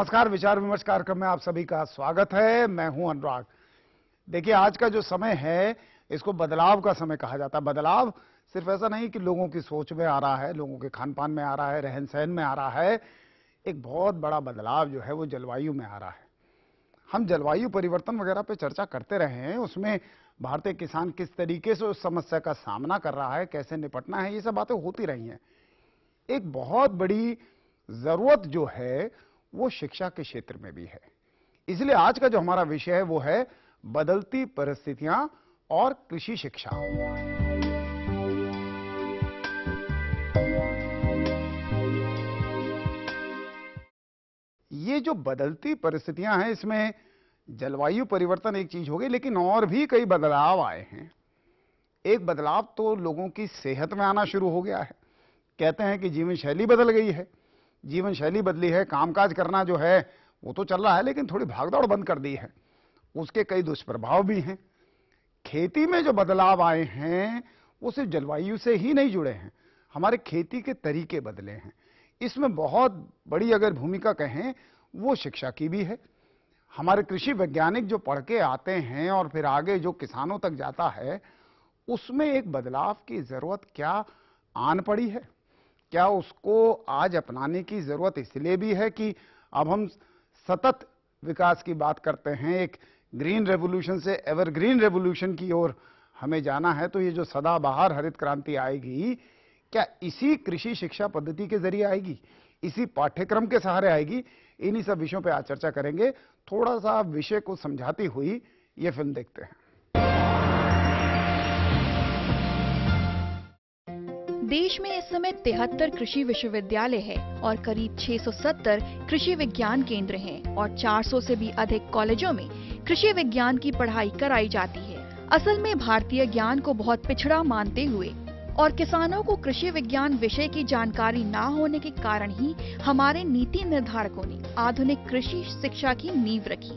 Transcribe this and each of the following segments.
नमस्कार विचार विमर्श कार्यक्रम में आप सभी का स्वागत है मैं हूं अनुराग देखिए आज का जो समय है इसको बदलाव का समय कहा जाता है बदलाव सिर्फ ऐसा नहीं कि लोगों की सोच में आ रहा है लोगों के खान पान में आ रहा है रहन सहन में आ रहा है एक बहुत बड़ा बदलाव जो है वो जलवायु में आ रहा है हम जलवायु परिवर्तन वगैरह पर चर्चा करते रहे हैं उसमें भारतीय किसान किस तरीके से उस समस्या का सामना कर रहा है कैसे निपटना है ये सब बातें होती रही हैं एक बहुत बड़ी ज़रूरत जो है वो शिक्षा के क्षेत्र में भी है इसलिए आज का जो हमारा विषय है वो है बदलती परिस्थितियां और कृषि शिक्षा ये जो बदलती परिस्थितियां हैं इसमें जलवायु परिवर्तन एक चीज हो गई लेकिन और भी कई बदलाव आए हैं एक बदलाव तो लोगों की सेहत में आना शुरू हो गया है कहते हैं कि जीवन शैली बदल गई है जीवन शैली बदली है कामकाज करना जो है वो तो चल रहा है लेकिन थोड़ी भागदौड़ बंद कर दी है उसके कई दुष्प्रभाव भी हैं खेती में जो बदलाव आए हैं वो सिर्फ जलवायु से ही नहीं जुड़े हैं हमारे खेती के तरीके बदले हैं इसमें बहुत बड़ी अगर भूमिका कहें वो शिक्षा की भी है हमारे कृषि वैज्ञानिक जो पढ़ के आते हैं और फिर आगे जो किसानों तक जाता है उसमें एक बदलाव की जरूरत क्या आन पड़ी है क्या उसको आज अपनाने की जरूरत इसलिए भी है कि अब हम सतत विकास की बात करते हैं एक ग्रीन रेवोल्यूशन से एवरग्रीन रेवोल्यूशन की ओर हमें जाना है तो ये जो सदाबहार हरित क्रांति आएगी क्या इसी कृषि शिक्षा पद्धति के जरिए आएगी इसी पाठ्यक्रम के सहारे आएगी इन्हीं सब विषयों पर आज चर्चा करेंगे थोड़ा सा विषय को समझाती हुई ये फिल्म देखते हैं देश में इस समय तिहत्तर कृषि विश्वविद्यालय है और करीब 670 कृषि विज्ञान केंद्र हैं और 400 से भी अधिक कॉलेजों में कृषि विज्ञान की पढ़ाई कराई जाती है असल में भारतीय ज्ञान को बहुत पिछड़ा मानते हुए और किसानों को कृषि विज्ञान विषय की जानकारी न होने के कारण ही हमारे नीति निर्धारकों ने आधुनिक कृषि शिक्षा की नींव रखी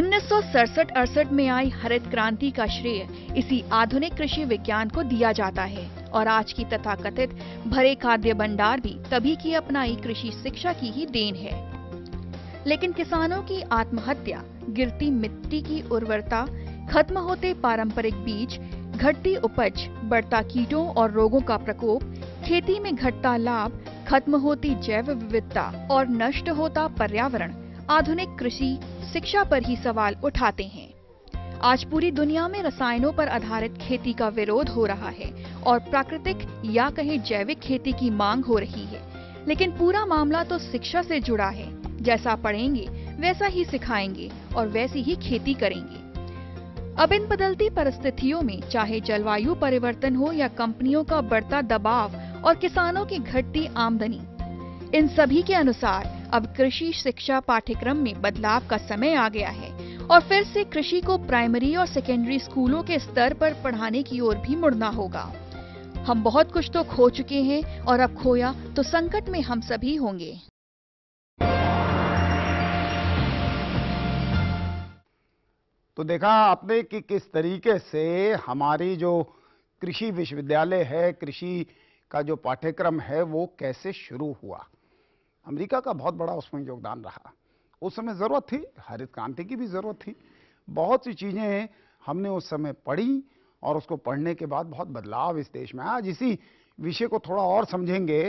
उन्नीस सौ में आई हरित क्रांति का श्रेय इसी आधुनिक कृषि विज्ञान को दिया जाता है और आज की तथाकथित भरे खाद्य भंडार भी तभी की अपनाई कृषि शिक्षा की ही देन है लेकिन किसानों की आत्महत्या गिरती मिट्टी की उर्वरता खत्म होते पारंपरिक बीज घटती उपज बढ़ता कीटों और रोगों का प्रकोप खेती में घटता लाभ खत्म होती जैव विविधता और नष्ट होता पर्यावरण आधुनिक कृषि शिक्षा पर ही सवाल उठाते हैं आज पूरी दुनिया में रसायनों पर आधारित खेती का विरोध हो रहा है और प्राकृतिक या कहीं जैविक खेती की मांग हो रही है लेकिन पूरा मामला तो शिक्षा से जुड़ा है जैसा पढ़ेंगे वैसा ही सिखाएंगे और वैसी ही खेती करेंगे अब इन बदलती परिस्थितियों में चाहे जलवायु परिवर्तन हो या कंपनियों का बढ़ता दबाव और किसानों की घटती आमदनी इन सभी के अनुसार अब कृषि शिक्षा पाठ्यक्रम में बदलाव का समय आ गया है और फिर से कृषि को प्राइमरी और सेकेंडरी स्कूलों के स्तर पर पढ़ाने की ओर भी मुड़ना होगा हम बहुत कुछ तो खो चुके हैं और अब खोया तो संकट में हम सभी होंगे तो देखा आपने कि किस तरीके से हमारी जो कृषि विश्वविद्यालय है कृषि का जो पाठ्यक्रम है वो कैसे शुरू हुआ अमेरिका का बहुत बड़ा उसमें योगदान रहा उस समय ज़रूरत थी हरित क्रांति की भी ज़रूरत थी बहुत सी चीज़ें हमने उस समय पढ़ी और उसको पढ़ने के बाद बहुत बदलाव इस देश में आज इसी विषय को थोड़ा और समझेंगे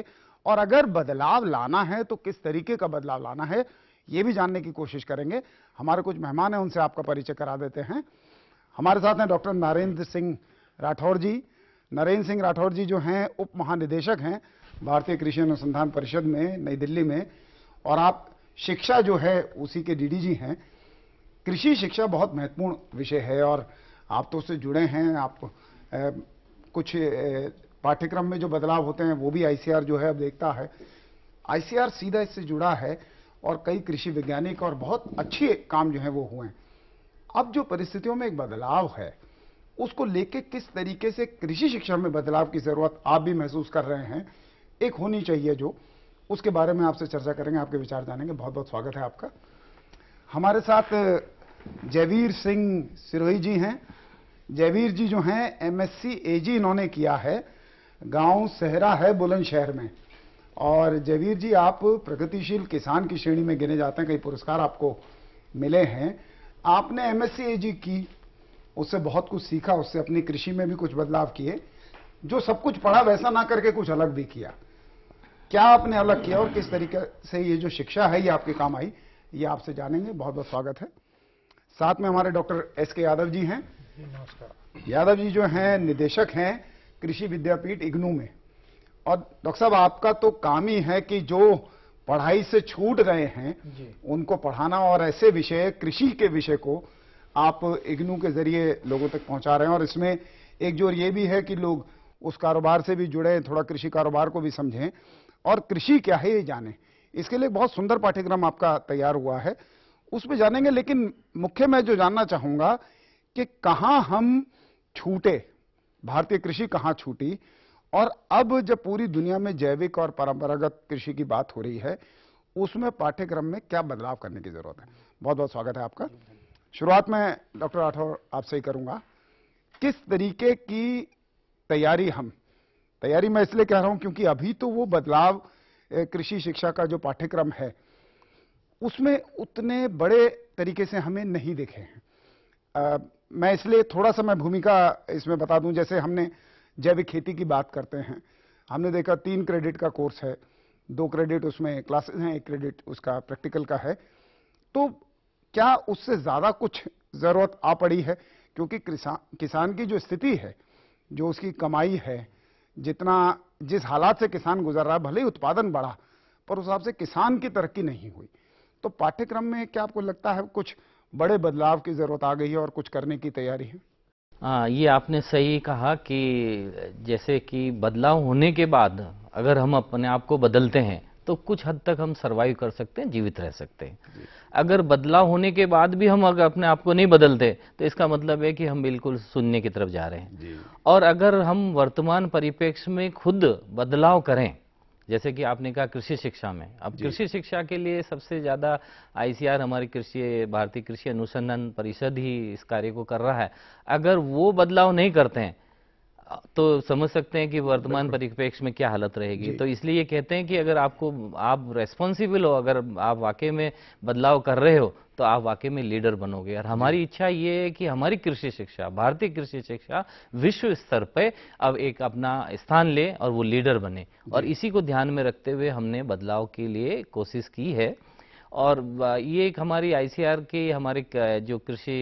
और अगर बदलाव लाना है तो किस तरीके का बदलाव लाना है ये भी जानने की कोशिश करेंगे हमारे कुछ मेहमान हैं उनसे आपका परिचय करा देते हैं हमारे साथ हैं डॉक्टर नरेंद्र सिंह राठौर जी नरेंद्र सिंह राठौर जी जो हैं उप महानिदेशक हैं भारतीय कृषि अनुसंधान परिषद में नई दिल्ली में और आप शिक्षा जो है उसी के डीडीजी हैं कृषि शिक्षा बहुत महत्वपूर्ण विषय है और आप तो उससे जुड़े हैं आप ए, कुछ पाठ्यक्रम में जो बदलाव होते हैं वो भी आईसीआर जो है अब देखता है आईसीआर सीधा इससे जुड़ा है और कई कृषि वैज्ञानिक और बहुत अच्छे काम जो है वो हुए हैं अब जो परिस्थितियों में एक बदलाव है उसको लेके किस तरीके से कृषि शिक्षा में बदलाव की जरूरत आप भी महसूस कर रहे हैं एक होनी चाहिए जो उसके बारे में आपसे चर्चा करेंगे आपके विचार जानेंगे बहुत बहुत स्वागत है आपका हमारे साथ जयवीर सिंह सिरोही जी हैं जयवीर जी जो हैं एमएससी एजी इन्होंने किया है गांव सहरा है बुलंदशहर में और जयवीर जी आप प्रगतिशील किसान की श्रेणी में गिने जाते हैं कई पुरस्कार आपको मिले हैं आपने एमएससी एजी की उससे बहुत कुछ सीखा उससे अपनी कृषि में भी कुछ बदलाव किए जो सब कुछ पढ़ा वैसा ना करके कुछ अलग भी किया क्या आपने अलग किया और किस तरीके से ये जो शिक्षा है ये आपके काम आई ये आपसे जानेंगे बहुत बहुत स्वागत है साथ में हमारे डॉक्टर एस के यादव जी हैं नमस्कार यादव जी जो हैं निदेशक हैं कृषि विद्यापीठ इग्नू में और डॉक्टर साहब आपका तो काम ही है कि जो पढ़ाई से छूट गए हैं उनको पढ़ाना और ऐसे विषय कृषि के विषय को आप इग्नू के जरिए लोगों तक पहुंचा रहे हैं और इसमें एक जोर ये भी है कि लोग उस कारोबार से भी जुड़े थोड़ा कृषि कारोबार को भी समझें और कृषि क्या है ये जाने इसके लिए बहुत सुंदर पाठ्यक्रम आपका तैयार हुआ है उसमें जानेंगे लेकिन मुख्य मैं जो जानना चाहूंगा कि कहां हम छूटे भारतीय कृषि कहां छूटी और अब जब पूरी दुनिया में जैविक और परंपरागत कृषि की बात हो रही है उसमें पाठ्यक्रम में क्या बदलाव करने की जरूरत है बहुत बहुत स्वागत है आपका शुरुआत में डॉक्टर राठौर आपसे ही करूंगा किस तरीके की तैयारी हम तैयारी मैं इसलिए कह रहा हूं क्योंकि अभी तो वो बदलाव कृषि शिक्षा का जो पाठ्यक्रम है उसमें उतने बड़े तरीके से हमें नहीं देखे हैं मैं इसलिए थोड़ा सा मैं भूमिका इसमें बता दूं जैसे हमने जैविक खेती की बात करते हैं हमने देखा तीन क्रेडिट का कोर्स है दो क्रेडिट उसमें क्लासेस हैं एक क्रेडिट उसका प्रैक्टिकल का है तो क्या उससे ज़्यादा कुछ ज़रूरत आ पड़ी है क्योंकि किसान किसान की जो स्थिति है जो उसकी कमाई है जितना जिस हालात से किसान गुजर रहा है भले ही उत्पादन बढ़ा पर उस हिसाब से किसान की तरक्की नहीं हुई तो पाठ्यक्रम में क्या आपको लगता है कुछ बड़े बदलाव की ज़रूरत आ गई है और कुछ करने की तैयारी है आ, ये आपने सही कहा कि जैसे कि बदलाव होने के बाद अगर हम अपने आप को बदलते हैं तो कुछ हद तक हम सर्वाइव कर सकते हैं जीवित रह सकते हैं अगर बदलाव होने के बाद भी हम अगर अपने आप को नहीं बदलते तो इसका मतलब है कि हम बिल्कुल शून्य की तरफ जा रहे हैं और अगर हम वर्तमान परिप्रेक्ष्य में खुद बदलाव करें जैसे कि आपने कहा कृषि शिक्षा में अब कृषि शिक्षा के लिए सबसे ज़्यादा आईसीआर हमारी कृषि भारतीय कृषि अनुसंधान परिषद ही इस कार्य को कर रहा है अगर वो बदलाव नहीं करते हैं तो समझ सकते हैं कि वर्तमान परिप्रेक्ष्य में क्या हालत रहेगी तो इसलिए कहते हैं कि अगर आपको आप रेस्पॉन्सिबल हो अगर आप वाकई में बदलाव कर रहे हो तो आप वाकई में लीडर बनोगे और हमारी इच्छा ये है कि हमारी कृषि शिक्षा भारतीय कृषि शिक्षा विश्व स्तर पर अब एक अपना स्थान ले और वो लीडर बने और इसी को ध्यान में रखते हुए हमने बदलाव के लिए कोशिश की है और ये एक हमारी आईसीआर के हमारे जो कृषि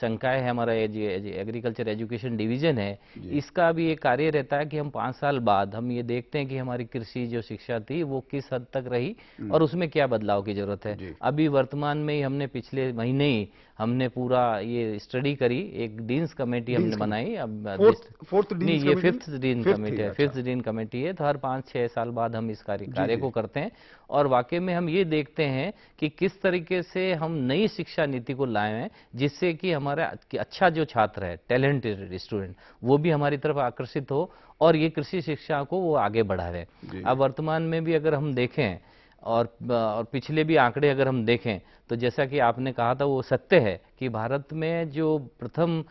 संकाय है हमारा एग्रीकल्चर एजुकेशन डिवीजन है इसका भी ये कार्य रहता है कि हम पाँच साल बाद हम ये देखते हैं कि हमारी कृषि जो शिक्षा थी वो किस हद तक रही हम्म। और उसमें क्या बदलाव की जरूरत है अभी वर्तमान में ही हमने पिछले महीने ही हमने पूरा ये स्टडी करी एक डीन्स कमेटी हमने बनाई अब फोर्थ नहीं ये फिफ्थ डीन कमेटी है फिफ्थ डीन कमेटी है तो हर पाँच छः साल बाद हम इस कार्य को करते हैं और वाकई में हम ये देखते हैं कि किस तरीके से हम नई शिक्षा नीति को लाए हैं जिससे कि हमारा अच्छा जो छात्र है टैलेंटेड स्टूडेंट वो भी हमारी तरफ आकर्षित हो और ये कृषि शिक्षा को वो आगे बढ़ावे अब वर्तमान में भी अगर हम देखें और और पिछले भी आंकड़े अगर हम देखें तो जैसा कि आपने कहा था वो सत्य है कि भारत में जो प्रथम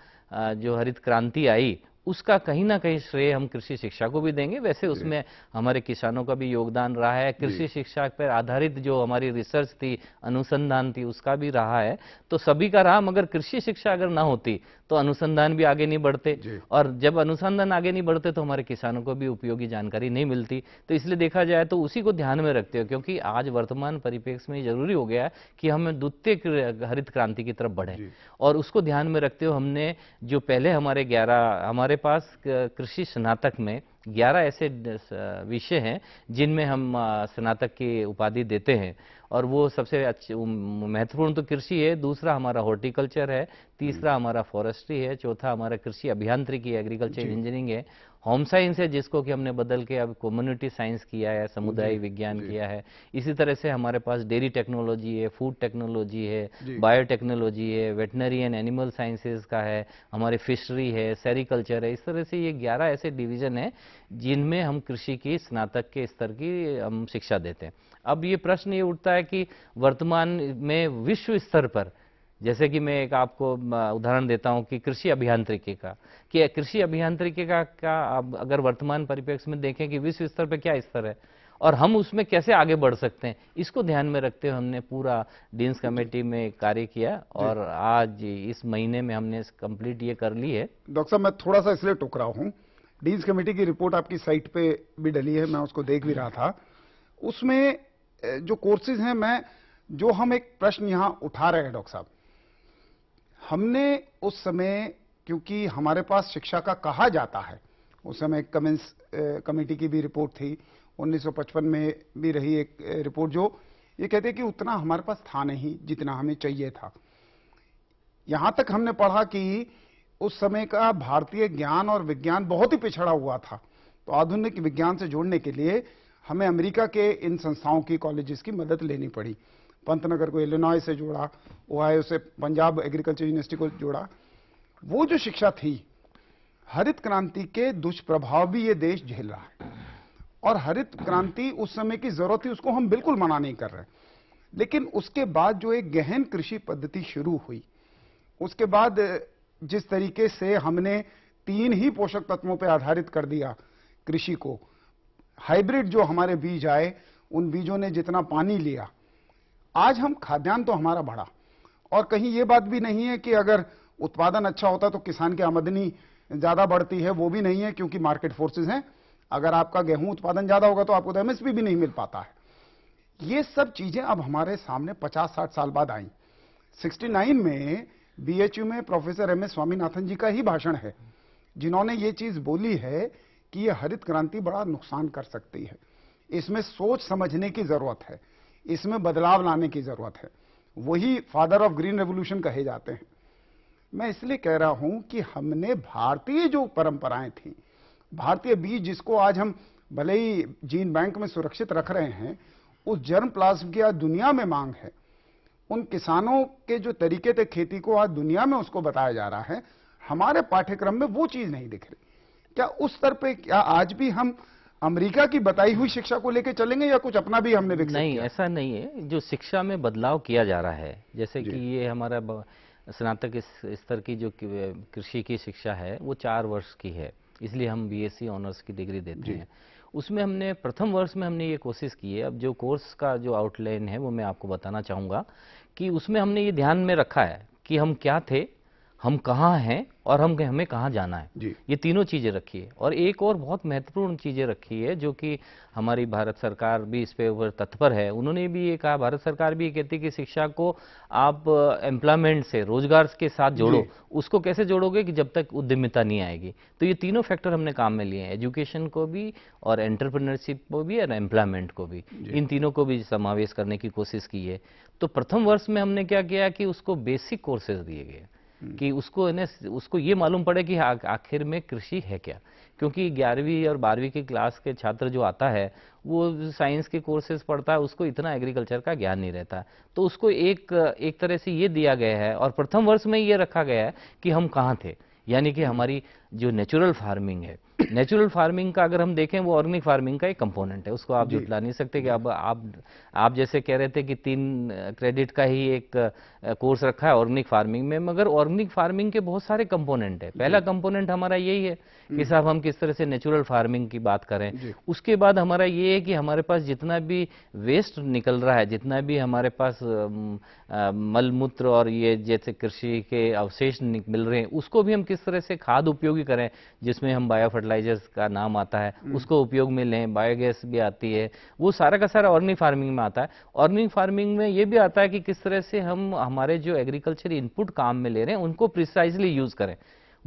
जो हरित क्रांति आई उसका कहीं ना कहीं श्रेय हम कृषि शिक्षा को भी देंगे वैसे उसमें हमारे किसानों का भी योगदान रहा है कृषि शिक्षा पर आधारित जो हमारी रिसर्च थी अनुसंधान थी उसका भी रहा है तो सभी का रहा मगर कृषि शिक्षा अगर ना होती तो अनुसंधान भी आगे नहीं बढ़ते और जब अनुसंधान आगे नहीं बढ़ते तो हमारे किसानों को भी उपयोगी जानकारी नहीं मिलती तो इसलिए देखा जाए तो उसी को ध्यान में रखते हो क्योंकि आज वर्तमान परिप्रेक्ष्य में जरूरी हो गया कि हम द्वितीय हरित क्रांति की तरफ बढ़े और उसको ध्यान में रखते हुए हमने जो पहले हमारे ग्यारह हमारे पास कृषि स्नातक में ग्यारह ऐसे विषय हैं जिनमें हम स्नातक की उपाधि देते हैं और वो सबसे महत्वपूर्ण तो कृषि है दूसरा हमारा हॉर्टिकल्चर है तीसरा हम्म। हमारा फॉरेस्ट्री है चौथा हमारा कृषि अभियांत्रिकी एग्रीकल्चर इंजीनियरिंग है होम साइंस है जिसको कि हमने बदल के अब कम्युनिटी साइंस किया है समुदाय विज्ञान किया है इसी तरह से हमारे पास डेयरी टेक्नोलॉजी है फूड टेक्नोलॉजी है बायो टेक्नोलॉजी है वेटनरी एंड एनिमल साइंसेज का है हमारे फिशरी है सेरिकल्चर है इस तरह से ये ग्यारह ऐसे डिवीजन है जिनमें हम कृषि की स्नातक के स्तर की हम शिक्षा देते हैं अब ये प्रश्न ये उठता है कि वर्तमान में विश्व स्तर पर जैसे कि मैं एक आपको उदाहरण देता हूं कि कृषि अभियांत्रिकी का कि कृषि अभियांत्रिकी का, का आप अगर वर्तमान परिप्रेक्ष्य में देखें कि विश्व स्तर पर क्या स्तर है और हम उसमें कैसे आगे बढ़ सकते हैं इसको ध्यान में रखते हुए हमने पूरा डीन्स कमेटी में कार्य किया और आज इस महीने में हमने कंप्लीट ये कर ली है डॉक्टर साहब मैं थोड़ा सा इसलिए टुक रहा हूँ डीन्स कमेटी की रिपोर्ट आपकी साइट पे भी डली है मैं उसको देख भी रहा था उसमें जो कोर्सेज हैं मैं जो हम एक प्रश्न यहाँ उठा रहे हैं डॉक्टर साहब हमने उस समय क्योंकि हमारे पास शिक्षा का कहा जाता है उस समय कमेंस कमेटी की भी रिपोर्ट थी 1955 में भी रही एक रिपोर्ट जो ये कहते कि उतना हमारे पास था नहीं जितना हमें चाहिए था यहां तक हमने पढ़ा कि उस समय का भारतीय ज्ञान और विज्ञान बहुत ही पिछड़ा हुआ था तो आधुनिक विज्ञान से जोड़ने के लिए हमें अमेरिका के इन संस्थाओं की कॉलेजेस की मदद लेनी पड़ी पंतनगर को इलेनॉय से जोड़ा ओहायो से पंजाब एग्रीकल्चर यूनिवर्सिटी को जोड़ा वो जो शिक्षा थी हरित क्रांति के दुष्प्रभाव भी ये देश झेल रहा है और हरित क्रांति उस समय की जरूरत थी उसको हम बिल्कुल मना नहीं कर रहे लेकिन उसके बाद जो एक गहन कृषि पद्धति शुरू हुई उसके बाद जिस तरीके से हमने तीन ही पोषक तत्वों पर आधारित कर दिया कृषि को हाइब्रिड जो हमारे बीज आए उन बीजों ने जितना पानी लिया आज हम खाद्यान्न तो हमारा बढ़ा और कहीं ये बात भी नहीं है कि अगर उत्पादन अच्छा होता तो किसान की आमदनी ज़्यादा बढ़ती है वो भी नहीं है क्योंकि मार्केट फोर्सेज हैं अगर आपका गेहूं उत्पादन ज़्यादा होगा तो आपको तो एमएसपी भी नहीं मिल पाता है ये सब चीज़ें अब हमारे सामने 50-60 साल बाद आई 69 में बीएचयू में professor M S Swaminathan ji का ही भाषण है जिन्होंने ये चीज़ बोली है कि यह हरित क्रांति बड़ा नुकसान कर सकती है इसमें सोच समझने की ज़रूरत है इसमें बदलाव लाने की जरूरत है वही फादर ऑफ ग्रीन रेवोल्यूशन कहे जाते हैं मैं इसलिए कह रहा हूं कि हमने भारतीय जो परंपराएं थी भारतीय बीज जिसको आज हम भले ही जीन बैंक में सुरक्षित रख रहे हैं उस जर्म प्लाज्म की आज दुनिया में मांग है उन किसानों के जो तरीके थे खेती को आज दुनिया में उसको बताया जा रहा है हमारे पाठ्यक्रम में वो चीज नहीं दिख रही क्या उस स्तर पे क्या आज भी हम अमेरिका की बताई हुई शिक्षा को लेकर चलेंगे या कुछ अपना भी हमने विकसित नहीं किया? ऐसा नहीं है जो शिक्षा में बदलाव किया जा रहा है जैसे कि ये हमारा स्नातक स्तर की जो कृषि की शिक्षा है वो चार वर्ष की है इसलिए हम बीएससी ऑनर्स e की डिग्री देते हैं उसमें हमने प्रथम वर्ष में हमने ये कोशिश की है अब जो कोर्स का जो आउटलाइन है वो मैं आपको बताना चाहूँगा कि उसमें हमने ये ध्यान में रखा है कि हम क्या थे हम कहाँ हैं और हम हमें कहाँ जाना है ये तीनों चीज़ें रखी है और एक और बहुत महत्वपूर्ण चीज़ें रखी है जो कि हमारी भारत सरकार भी इस पर तत्पर है उन्होंने भी ये कहा भारत सरकार भी ये कहती है कि शिक्षा को आप एम्प्लॉयमेंट से रोजगार के साथ जोड़ो उसको कैसे जोड़ोगे कि जब तक उद्यमिता नहीं आएगी तो ये तीनों फैक्टर हमने काम में लिए हैं एजुकेशन को भी और एंटरप्रेनरशिप को भी और एम्प्लॉयमेंट को भी इन तीनों को भी समावेश करने की कोशिश की है तो प्रथम वर्ष में हमने क्या किया कि उसको बेसिक कोर्सेज दिए गए हम्म। कि उसको उसको ये मालूम पड़े कि आखिर में कृषि है क्या क्योंकि ग्यारहवीं और बारहवीं की क्लास के छात्र जो आता है वो साइंस के कोर्सेज पढ़ता है उसको इतना एग्रीकल्चर का ज्ञान नहीं रहता तो उसको एक एक तरह से ये दिया गया है और प्रथम वर्ष में ये रखा गया है कि हम कहाँ थे यानी कि हम्म। हमारी जो नेचुरल फार्मिंग है नेचुरल फार्मिंग का अगर हम देखें वो ऑर्गेनिक फार्मिंग का एक कंपोनेंट है उसको आप जुटला नहीं सकते कि अब आप आप जैसे कह रहे थे कि तीन क्रेडिट का ही एक कोर्स रखा है ऑर्गेनिक फार्मिंग में मगर ऑर्गेनिक फार्मिंग के बहुत सारे कंपोनेंट है पहला कंपोनेंट हमारा यही है कि हम्म। साहब हम किस तरह से नेचुरल फार्मिंग की बात करें उसके बाद हमारा ये है कि हमारे पास जितना भी वेस्ट निकल रहा है जितना भी हमारे पास मलमूत्र और ये जैसे कृषि के अवशेष मिल रहे हैं उसको भी हम किस तरह से खाद उपयोगी करें जिसमें हम बायो फर्टिलाइजर्स का नाम आता है हम्म। उसको उपयोग में लें बायोगैस भी आती है वो सारा का सारा ऑर्गेनिक फार्मिंग में आता है ऑर्गेनिक फार्मिंग में ये भी आता है कि किस तरह से हम हमारे जो एग्रीकल्चर इनपुट काम में ले रहे हैं उनको प्रिसाइजली यूज करें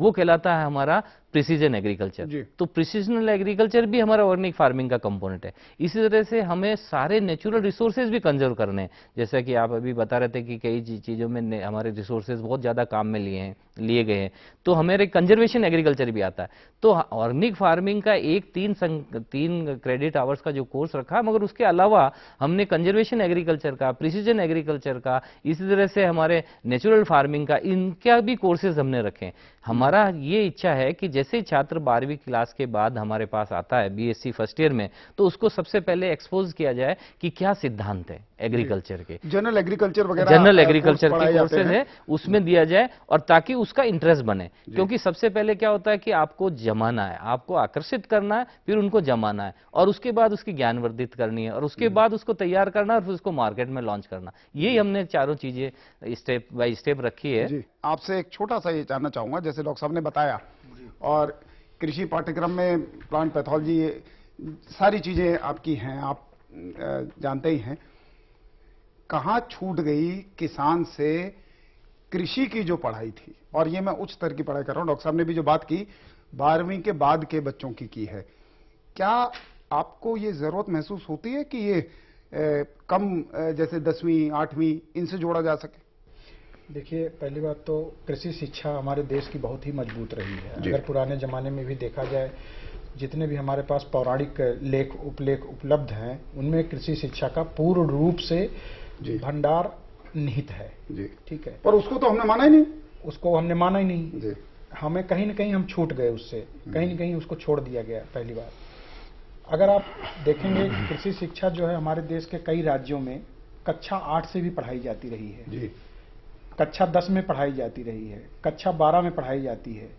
वो कहलाता है हमारा प्रिसीजन एग्रीकल्चर तो प्रिसीजनल एग्रीकल्चर भी हमारा ऑर्गेनिक फार्मिंग का कंपोनेंट है इसी तरह से हमें सारे नेचुरल रिसोर्सेज भी कंजर्व करने हैं जैसा कि आप अभी बता रहे थे कि कई चीज़ों में हमारे रिसोर्सेज बहुत ज़्यादा काम में लिए हैं लिए गए हैं तो हमारे कंजर्वेशन एग्रीकल्चर भी आता है तो ऑर्गेनिक फार्मिंग का एक तीन सं तीन क्रेडिट आवर्स का जो कोर्स रखा मगर उसके अलावा हमने कंजर्वेशन एग्रीकल्चर का प्रिसीजन एग्रीकल्चर का इसी तरह से हमारे नेचुरल फार्मिंग का इनका भी कोर्सेज हमने रखे हमारा ये इच्छा है कि जैसे छात्र बारहवीं क्लास के बाद हमारे पास आता है बीएससी फर्स्ट ईयर में तो उसको सबसे पहले एक्सपोज किया जाए कि क्या सिद्धांत है एग्रीकल्चर के जनरल एग्रीकल्चर वगैरह जनरल एग्रीकल्चर के कोर्सेज है उसमें दिया जाए और ताकि उसका इंटरेस्ट बने क्योंकि सबसे पहले क्या होता है कि आपको जमाना है आपको आकर्षित करना है फिर उनको जमाना है और उसके बाद उसकी ज्ञान वर्धित करनी है और उसके बाद उसको तैयार करना और फिर उसको मार्केट में लॉन्च करना यही हमने चारों चीजें स्टेप बाई स्टेप रखी है आपसे एक छोटा सा ये जानना चाहूंगा जैसे डॉक्टर साहब ने बताया और कृषि पाठ्यक्रम में प्लांट पैथोलॉजी सारी चीजें आपकी हैं आप जानते ही हैं कहां छूट गई किसान से कृषि की जो पढ़ाई थी और ये मैं उच्च स्तर की पढ़ाई कर रहा हूँ डॉक्टर साहब ने भी जो बात की बारहवीं के बाद के बच्चों की की है क्या आपको ये जरूरत महसूस होती है कि ये ए, कम ए, जैसे दसवीं आठवीं इनसे जोड़ा जा सके देखिए पहली बात तो कृषि शिक्षा हमारे देश की बहुत ही मजबूत रही है अगर पुराने जमाने में भी देखा जाए जितने भी हमारे पास पौराणिक लेख उपलेख उपलब्ध हैं उनमें कृषि शिक्षा का पूर्ण रूप से भंडार निहित है जी ठीक है पर उसको तो हमने माना ही नहीं उसको हमने माना ही नहीं जी हमें कहीं ना कहीं हम छूट गए उससे हम्म। कहीं ना कहीं उसको छोड़ दिया गया पहली बार अगर आप देखेंगे हम्म। कृषि शिक्षा जो है हमारे देश के कई राज्यों में कक्षा आठ से भी पढ़ाई जाती रही है जी कक्षा दस में पढ़ाई जाती रही है कक्षा बारह में पढ़ाई जाती है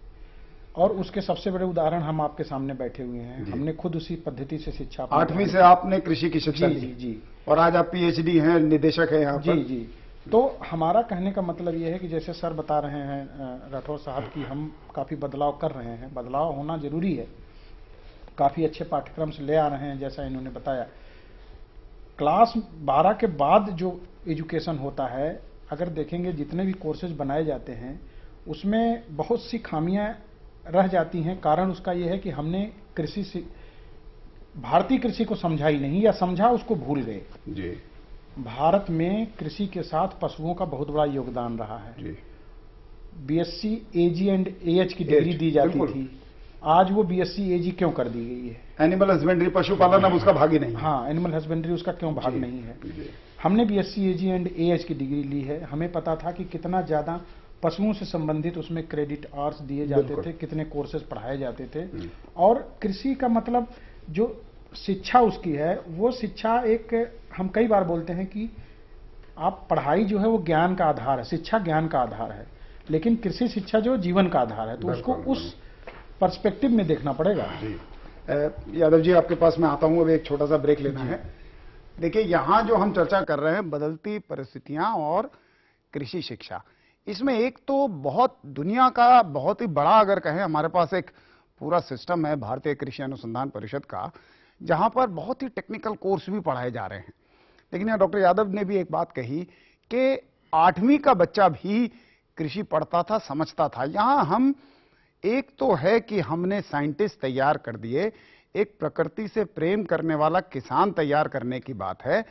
और उसके सबसे बड़े उदाहरण हम आपके सामने बैठे हुए हैं हमने खुद उसी पद्धति से शिक्षा आठवीं से आपने कृषि की शिक्षा जी जी, जी और आज आप पीएचडी हैं निदेशक हैं यहाँ जी जी तो हमारा कहने का मतलब यह है कि जैसे सर बता रहे हैं राठौर साहब की हम काफी बदलाव कर रहे हैं बदलाव होना जरूरी है काफी अच्छे पाठ्यक्रम से ले आ रहे हैं जैसा इन्होंने बताया क्लास 12 के बाद जो एजुकेशन होता है अगर देखेंगे जितने भी कोर्सेज बनाए जाते हैं उसमें बहुत सी खामियां रह जाती हैं कारण उसका यह है कि हमने कृषि भारतीय कृषि को समझाई नहीं या समझा उसको भूल गए जी भारत में कृषि के साथ पशुओं का बहुत बड़ा योगदान रहा है बीएससी एजी एंड एएच की डिग्री दी जाती थी आज वो बीएससी एजी क्यों कर दी गई है एनिमल हस्बेंड्री पशुपालन अब उसका भाग ही नहीं हाँ एनिमल हस्बेंड्री उसका क्यों भाग नहीं है हमने बीएससी एजी एंड एएच की डिग्री ली है हमें पता था कि कितना ज्यादा पशुओं से संबंधित उसमें क्रेडिट आवर्स दिए जाते थे कितने कोर्सेज पढ़ाए जाते थे हम्म। और कृषि का मतलब जो शिक्षा उसकी है वो शिक्षा एक हम कई बार बोलते हैं कि आप पढ़ाई जो है वो ज्ञान का आधार है शिक्षा ज्ञान का आधार है लेकिन कृषि शिक्षा जो जीवन का आधार है तो उसको उस पर्सपेक्टिव में देखना पड़ेगा यादव जी आपके पास मैं आता हूँ अब एक छोटा सा ब्रेक लेना है देखिए यहाँ जो हम चर्चा कर रहे हैं बदलती परिस्थितियाँ और कृषि शिक्षा इसमें एक तो बहुत दुनिया का बहुत ही बड़ा अगर कहें हमारे पास एक पूरा सिस्टम है भारतीय कृषि अनुसंधान परिषद का जहां पर बहुत ही टेक्निकल कोर्स भी पढ़ाए जा रहे हैं लेकिन यहां डॉक्टर यादव ने भी एक बात कही कि आठवीं का बच्चा भी कृषि पढ़ता था समझता था यहाँ हम एक तो है कि हमने साइंटिस्ट तैयार कर दिए एक प्रकृति से प्रेम करने वाला किसान तैयार करने की बात है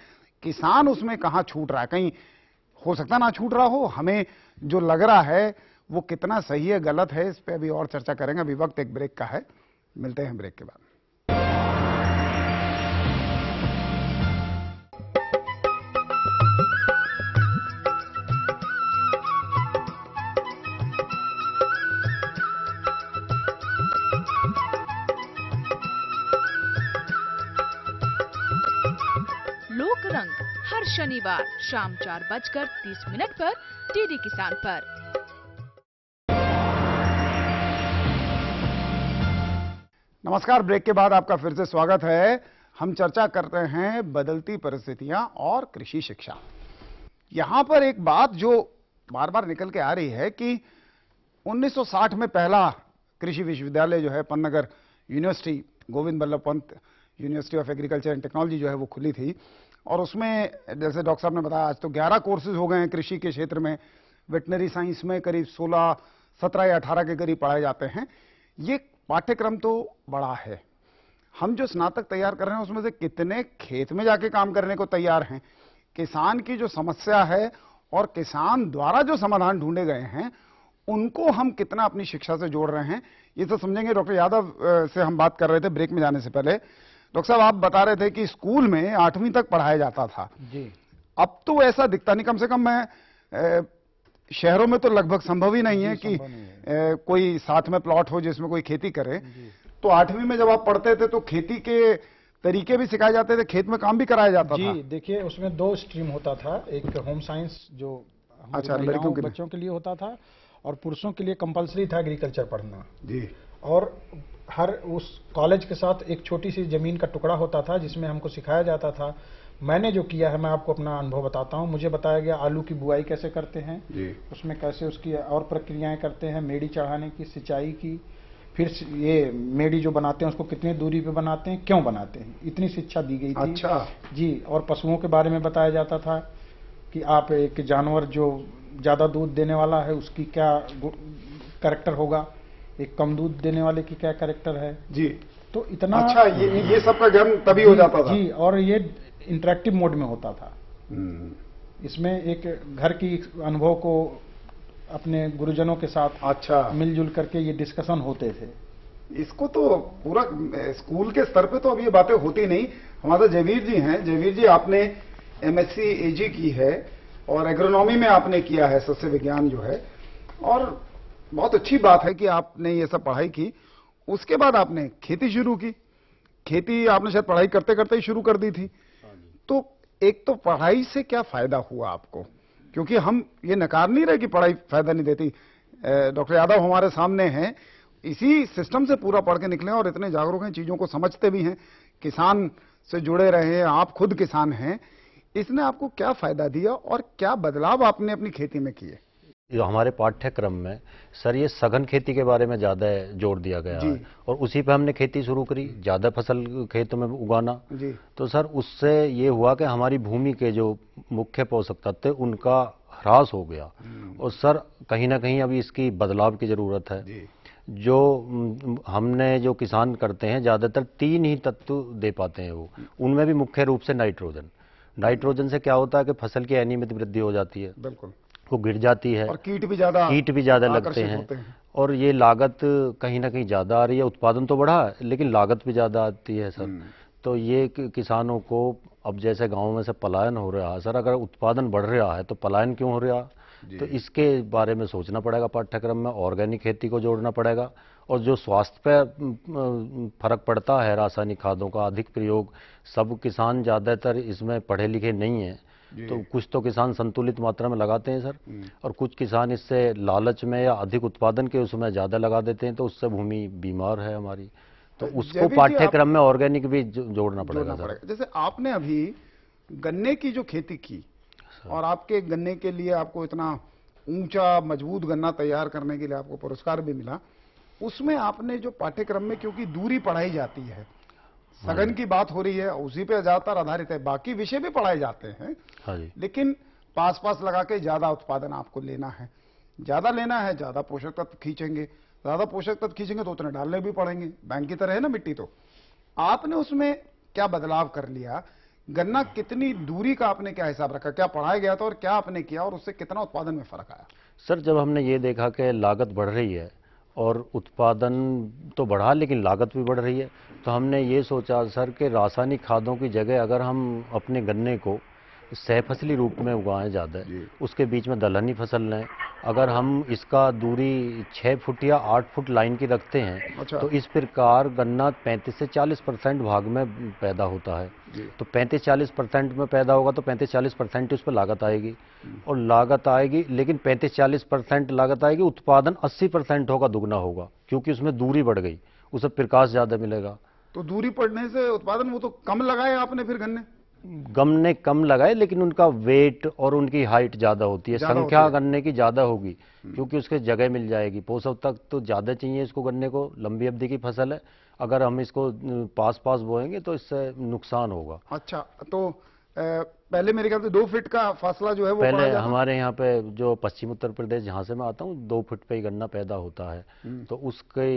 किसान उसमें कहाँ छूट रहा है कहीं हो सकता ना छूट रहा हो हमें जो लग रहा है वो कितना सही है गलत है इस पर अभी और चर्चा करेंगे अभी वक्त एक ब्रेक का है मिलते हैं ब्रेक के बाद रविवार शाम चार बजकर तीस मिनट पर डीडी किसान पर नमस्कार ब्रेक के बाद आपका फिर से स्वागत है हम चर्चा करते हैं बदलती परिस्थितियां और कृषि शिक्षा यहां पर एक बात जो बार बार निकल के आ रही है कि 1960 में पहला कृषि विश्वविद्यालय जो है Pantnagar university Govind Ballabh Pant university of agriculture and technology जो है वो खुली थी और उसमें जैसे डॉक्टर साहब ने बताया आज तो 11 कोर्सेज हो गए हैं कृषि के क्षेत्र में वेटनरी साइंस में करीब 16, 17 या 18 के करीब पढ़ाए जाते हैं ये पाठ्यक्रम तो बड़ा है हम जो स्नातक तैयार कर रहे हैं उसमें से कितने खेत में जाके काम करने को तैयार हैं किसान की जो समस्या है और किसान द्वारा जो समाधान ढूंढे गए हैं उनको हम कितना अपनी शिक्षा से जोड़ रहे हैं ये तो समझेंगे डॉक्टर यादव से हम बात कर रहे थे ब्रेक में जाने से पहले डॉक्टर साहब आप बता रहे थे कि स्कूल में आठवीं तक पढ़ाया जाता था जी अब तो ऐसा दिखता नहीं कम से कम मैं शहरों में तो लगभग संभव ही नहीं है कि नहीं है। कोई साथ में प्लॉट हो जिसमें कोई खेती करे तो आठवीं में जब आप पढ़ते थे तो खेती के तरीके भी सिखाए जाते थे खेत में काम भी कराया जाता जी, था जी देखिए उसमें दो स्ट्रीम होता था एक होम साइंस जो अच्छा लड़कियों के बच्चों के लिए होता था और पुरुषों के लिए कंपलसरी था एग्रीकल्चर पढ़ना जी और हर उस कॉलेज के साथ एक छोटी सी ज़मीन का टुकड़ा होता था जिसमें हमको सिखाया जाता था मैंने जो किया है मैं आपको अपना अनुभव बताता हूँ मुझे बताया गया आलू की बुआई कैसे करते हैं उसमें कैसे उसकी और प्रक्रियाएं करते हैं मेड़ी चढ़ाने की सिंचाई की फिर ये मेड़ी जो बनाते हैं उसको कितनी दूरी पे बनाते हैं क्यों बनाते हैं इतनी शिक्षा दी गई थी अच्छा जी और पशुओं के बारे में बताया जाता था कि आप एक जानवर जो ज़्यादा दूध देने वाला है उसकी क्या करेक्टर होगा एक कम दूध देने वाले की क्या कैरेक्टर है जी तो इतना अच्छा ये ये सब का गर्म तभी हो जाता था जी और ये इंटरेक्टिव मोड में होता था हम्म। इसमें एक घर की अनुभव को अपने गुरुजनों के साथ अच्छा मिलजुल करके ये डिस्कशन होते थे इसको तो पूरा स्कूल के स्तर पे तो अब ये बातें होती नहीं हमारे तो जयवीर जी हैं जयवीर जी आपने एमएससी एजी की है और एग्रोनॉमी में आपने किया है सस्य विज्ञान जो है और बहुत अच्छी बात है कि आपने ये सब पढ़ाई की उसके बाद आपने खेती शुरू की खेती आपने शायद पढ़ाई करते करते ही शुरू कर दी थी हाँ तो एक तो पढ़ाई से क्या फायदा हुआ आपको क्योंकि हम ये नकार नहीं रहे कि पढ़ाई फायदा नहीं देती डॉक्टर यादव हमारे सामने हैं इसी सिस्टम से पूरा पढ़ के निकले और इतने जागरूक हैं चीजों को समझते भी हैं किसान से जुड़े रहे आप खुद किसान हैं इसने आपको क्या फायदा दिया और क्या बदलाव आपने अपनी खेती में किए जो हमारे पाठ्यक्रम में सर ये सघन खेती के बारे में ज़्यादा जोर दिया गया है और उसी पे हमने खेती शुरू करी ज़्यादा फसल खेतों में उगाना जी। तो सर उससे ये हुआ कि हमारी भूमि के जो मुख्य पोषक तत्व उनका ह्रास हो गया हम्म। और सर कहीं ना कहीं अभी इसकी बदलाव की ज़रूरत है जो हमने जो किसान करते हैं ज़्यादातर तीन ही तत्व दे पाते हैं वो उनमें भी मुख्य रूप से नाइट्रोजन नाइट्रोजन से क्या होता है कि फसल की अनियमित वृद्धि हो जाती है बिल्कुल वो गिर जाती है और कीट भी ज़्यादा कीट भी ज़्यादा लगते हैं।, और ये लागत कहीं ना कहीं ज़्यादा आ रही है उत्पादन तो बढ़ा लेकिन लागत भी ज़्यादा आती है सर हम्म। तो ये किसानों को अब जैसे गाँव में से पलायन हो रहा है सर अगर उत्पादन बढ़ रहा है तो पलायन क्यों हो रहा तो इसके बारे में सोचना पड़ेगा पाठ्यक्रम में ऑर्गेनिक खेती को जोड़ना पड़ेगा और जो स्वास्थ्य पे फर्क पड़ता है रासायनिक खादों का अधिक प्रयोग सब किसान ज़्यादातर इसमें पढ़े लिखे नहीं हैं तो कुछ तो किसान संतुलित मात्रा में लगाते हैं सर हम्म। और कुछ किसान इससे लालच में या अधिक उत्पादन के उसमें ज़्यादा लगा देते हैं तो उससे भूमि बीमार है हमारी तो उसको पाठ्यक्रम में ऑर्गेनिक भी जोड़ना पड़ेगा सर जैसे आपने अभी गन्ने की जो खेती की और आपके गन्ने के लिए आपको इतना ऊंचा मजबूत गन्ना तैयार करने के लिए आपको पुरस्कार भी मिला उसमें आपने जो पाठ्यक्रम में क्योंकि दूरी पढ़ाई जाती है सघन हाँ की बात हो रही है उसी पे ज्यादातर आधारित है बाकी विषय भी पढ़ाए जाते हैं हाँ लेकिन पास पास लगा के ज्यादा उत्पादन आपको लेना है ज्यादा लेना है ज्यादा पोषक तत्व खींचेंगे ज्यादा पोषक तत्व खींचेंगे तो उतने डालने भी पड़ेंगे बैंक की तरह है ना मिट्टी तो आपने उसमें क्या बदलाव कर लिया गन्ना कितनी दूरी का आपने क्या हिसाब रखा क्या पढ़ाया गया था और क्या आपने किया और उससे कितना उत्पादन में फर्क आया सर जब हमने ये देखा कि लागत बढ़ रही है और उत्पादन तो बढ़ा लेकिन लागत भी बढ़ रही है तो हमने ये सोचा सर कि रासायनिक खादों की जगह अगर हम अपने गन्ने को तो सह फसली रूप में उगाएं ज़्यादा उसके बीच में दलहनी फसल लें अगर हम इसका दूरी छः फुट या आठ फुट लाइन की रखते हैं अच्छा। तो इस प्रकार गन्ना पैंतीस से चालीस परसेंट भाग में पैदा होता है तो पैंतीस चालीस परसेंट में पैदा होगा तो पैंतीस चालीस परसेंट उस पर लागत आएगी हम्म। और लागत आएगी लेकिन पैंतीस चालीस परसेंट लागत आएगी उत्पादन अस्सी परसेंट होगा दुगना होगा क्योंकि उसमें दूरी बढ़ गई उसे प्रकाश ज़्यादा मिलेगा तो दूरी पड़ने से उत्पादन वो तो कम लगाए आपने फिर गन्ने गमने कम लगाए लेकिन उनका वेट और उनकी हाइट ज़्यादा होती है संख्या है। गन्ने की ज़्यादा होगी हम्म। क्योंकि उसके जगह मिल जाएगी पोषक तक तो ज़्यादा चाहिए इसको गन्ने को लंबी अवधि की फसल है अगर हम इसको पास पास बोएंगे तो इससे नुकसान होगा अच्छा तो पहले मेरे ख्याल से दो फीट का फासला जो है वो पहले हमारे यहाँ पे जो पश्चिम उत्तर प्रदेश जहाँ से मैं आता हूँ दो फीट पे ही गन्ना पैदा होता है हम्म। तो उसके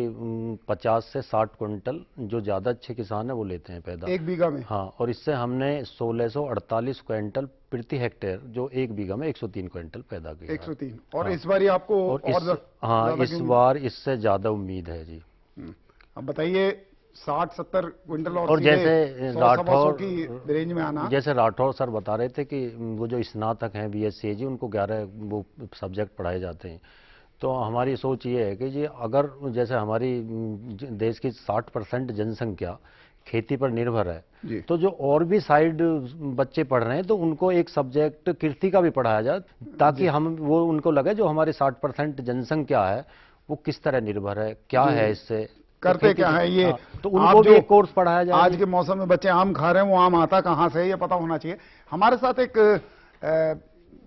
पचास से साठ क्विंटल जो ज्यादा अच्छे किसान है वो लेते हैं पैदा एक बीघा में हाँ और इससे हमने सोलह सौ अड़तालीस क्विंटल प्रति हेक्टेयर जो एक बीघा में 103 क्विंटल पैदा किया 103 और हाँ। इस बार आपको और इस, और हाँ इस बार इससे ज्यादा उम्मीद है जी हम्म। अब बताइए साठ सत्तर क्विंटल और, और जैसे राठौर की रेंज में आना जैसे राठौर सर बता रहे थे कि वो जो स्नातक हैं बी एस सी जी उनको ग्यारह वो सब्जेक्ट पढ़ाए जाते हैं तो हमारी सोच ये है कि जी अगर जैसे हमारी देश की 60 परसेंट जनसंख्या खेती पर निर्भर है तो जो और भी साइड बच्चे पढ़ रहे हैं तो उनको एक सब्जेक्ट कृषि का भी पढ़ाया जाए ताकि हम वो उनको लगे जो हमारी 60 परसेंट जनसंख्या है वो किस तरह निर्भर है क्या है इससे करते क्या है ये हाँ, तो उनको भी कोर्स पढ़ाया जाए आज के मौसम में बच्चे आम खा रहे हैं वो आम आता कहां से ये पता होना चाहिए हमारे साथ एक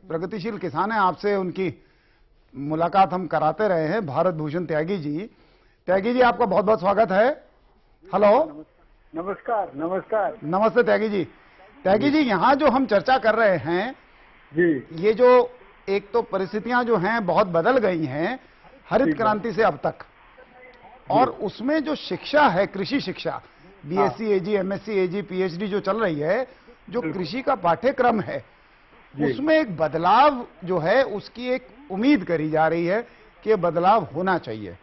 प्रगतिशील किसान है आपसे उनकी मुलाकात हम कराते रहे हैं भारत भूषण त्यागी जी त्यागी जी आपका बहुत बहुत स्वागत है हेलो नमस्कार नमस्कार नमस्ते त्यागी जी त्यागी जी यहाँ जो हम चर्चा कर रहे हैं जी ये जो एक तो परिस्थितियां जो हैं बहुत बदल गई हैं हरित क्रांति से अब तक और उसमें जो शिक्षा है कृषि शिक्षा BSc AG MSc AG PhD जो चल रही है जो कृषि का पाठ्यक्रम है उसमें एक बदलाव जो है उसकी एक उम्मीद करी जा रही है कि बदलाव होना चाहिए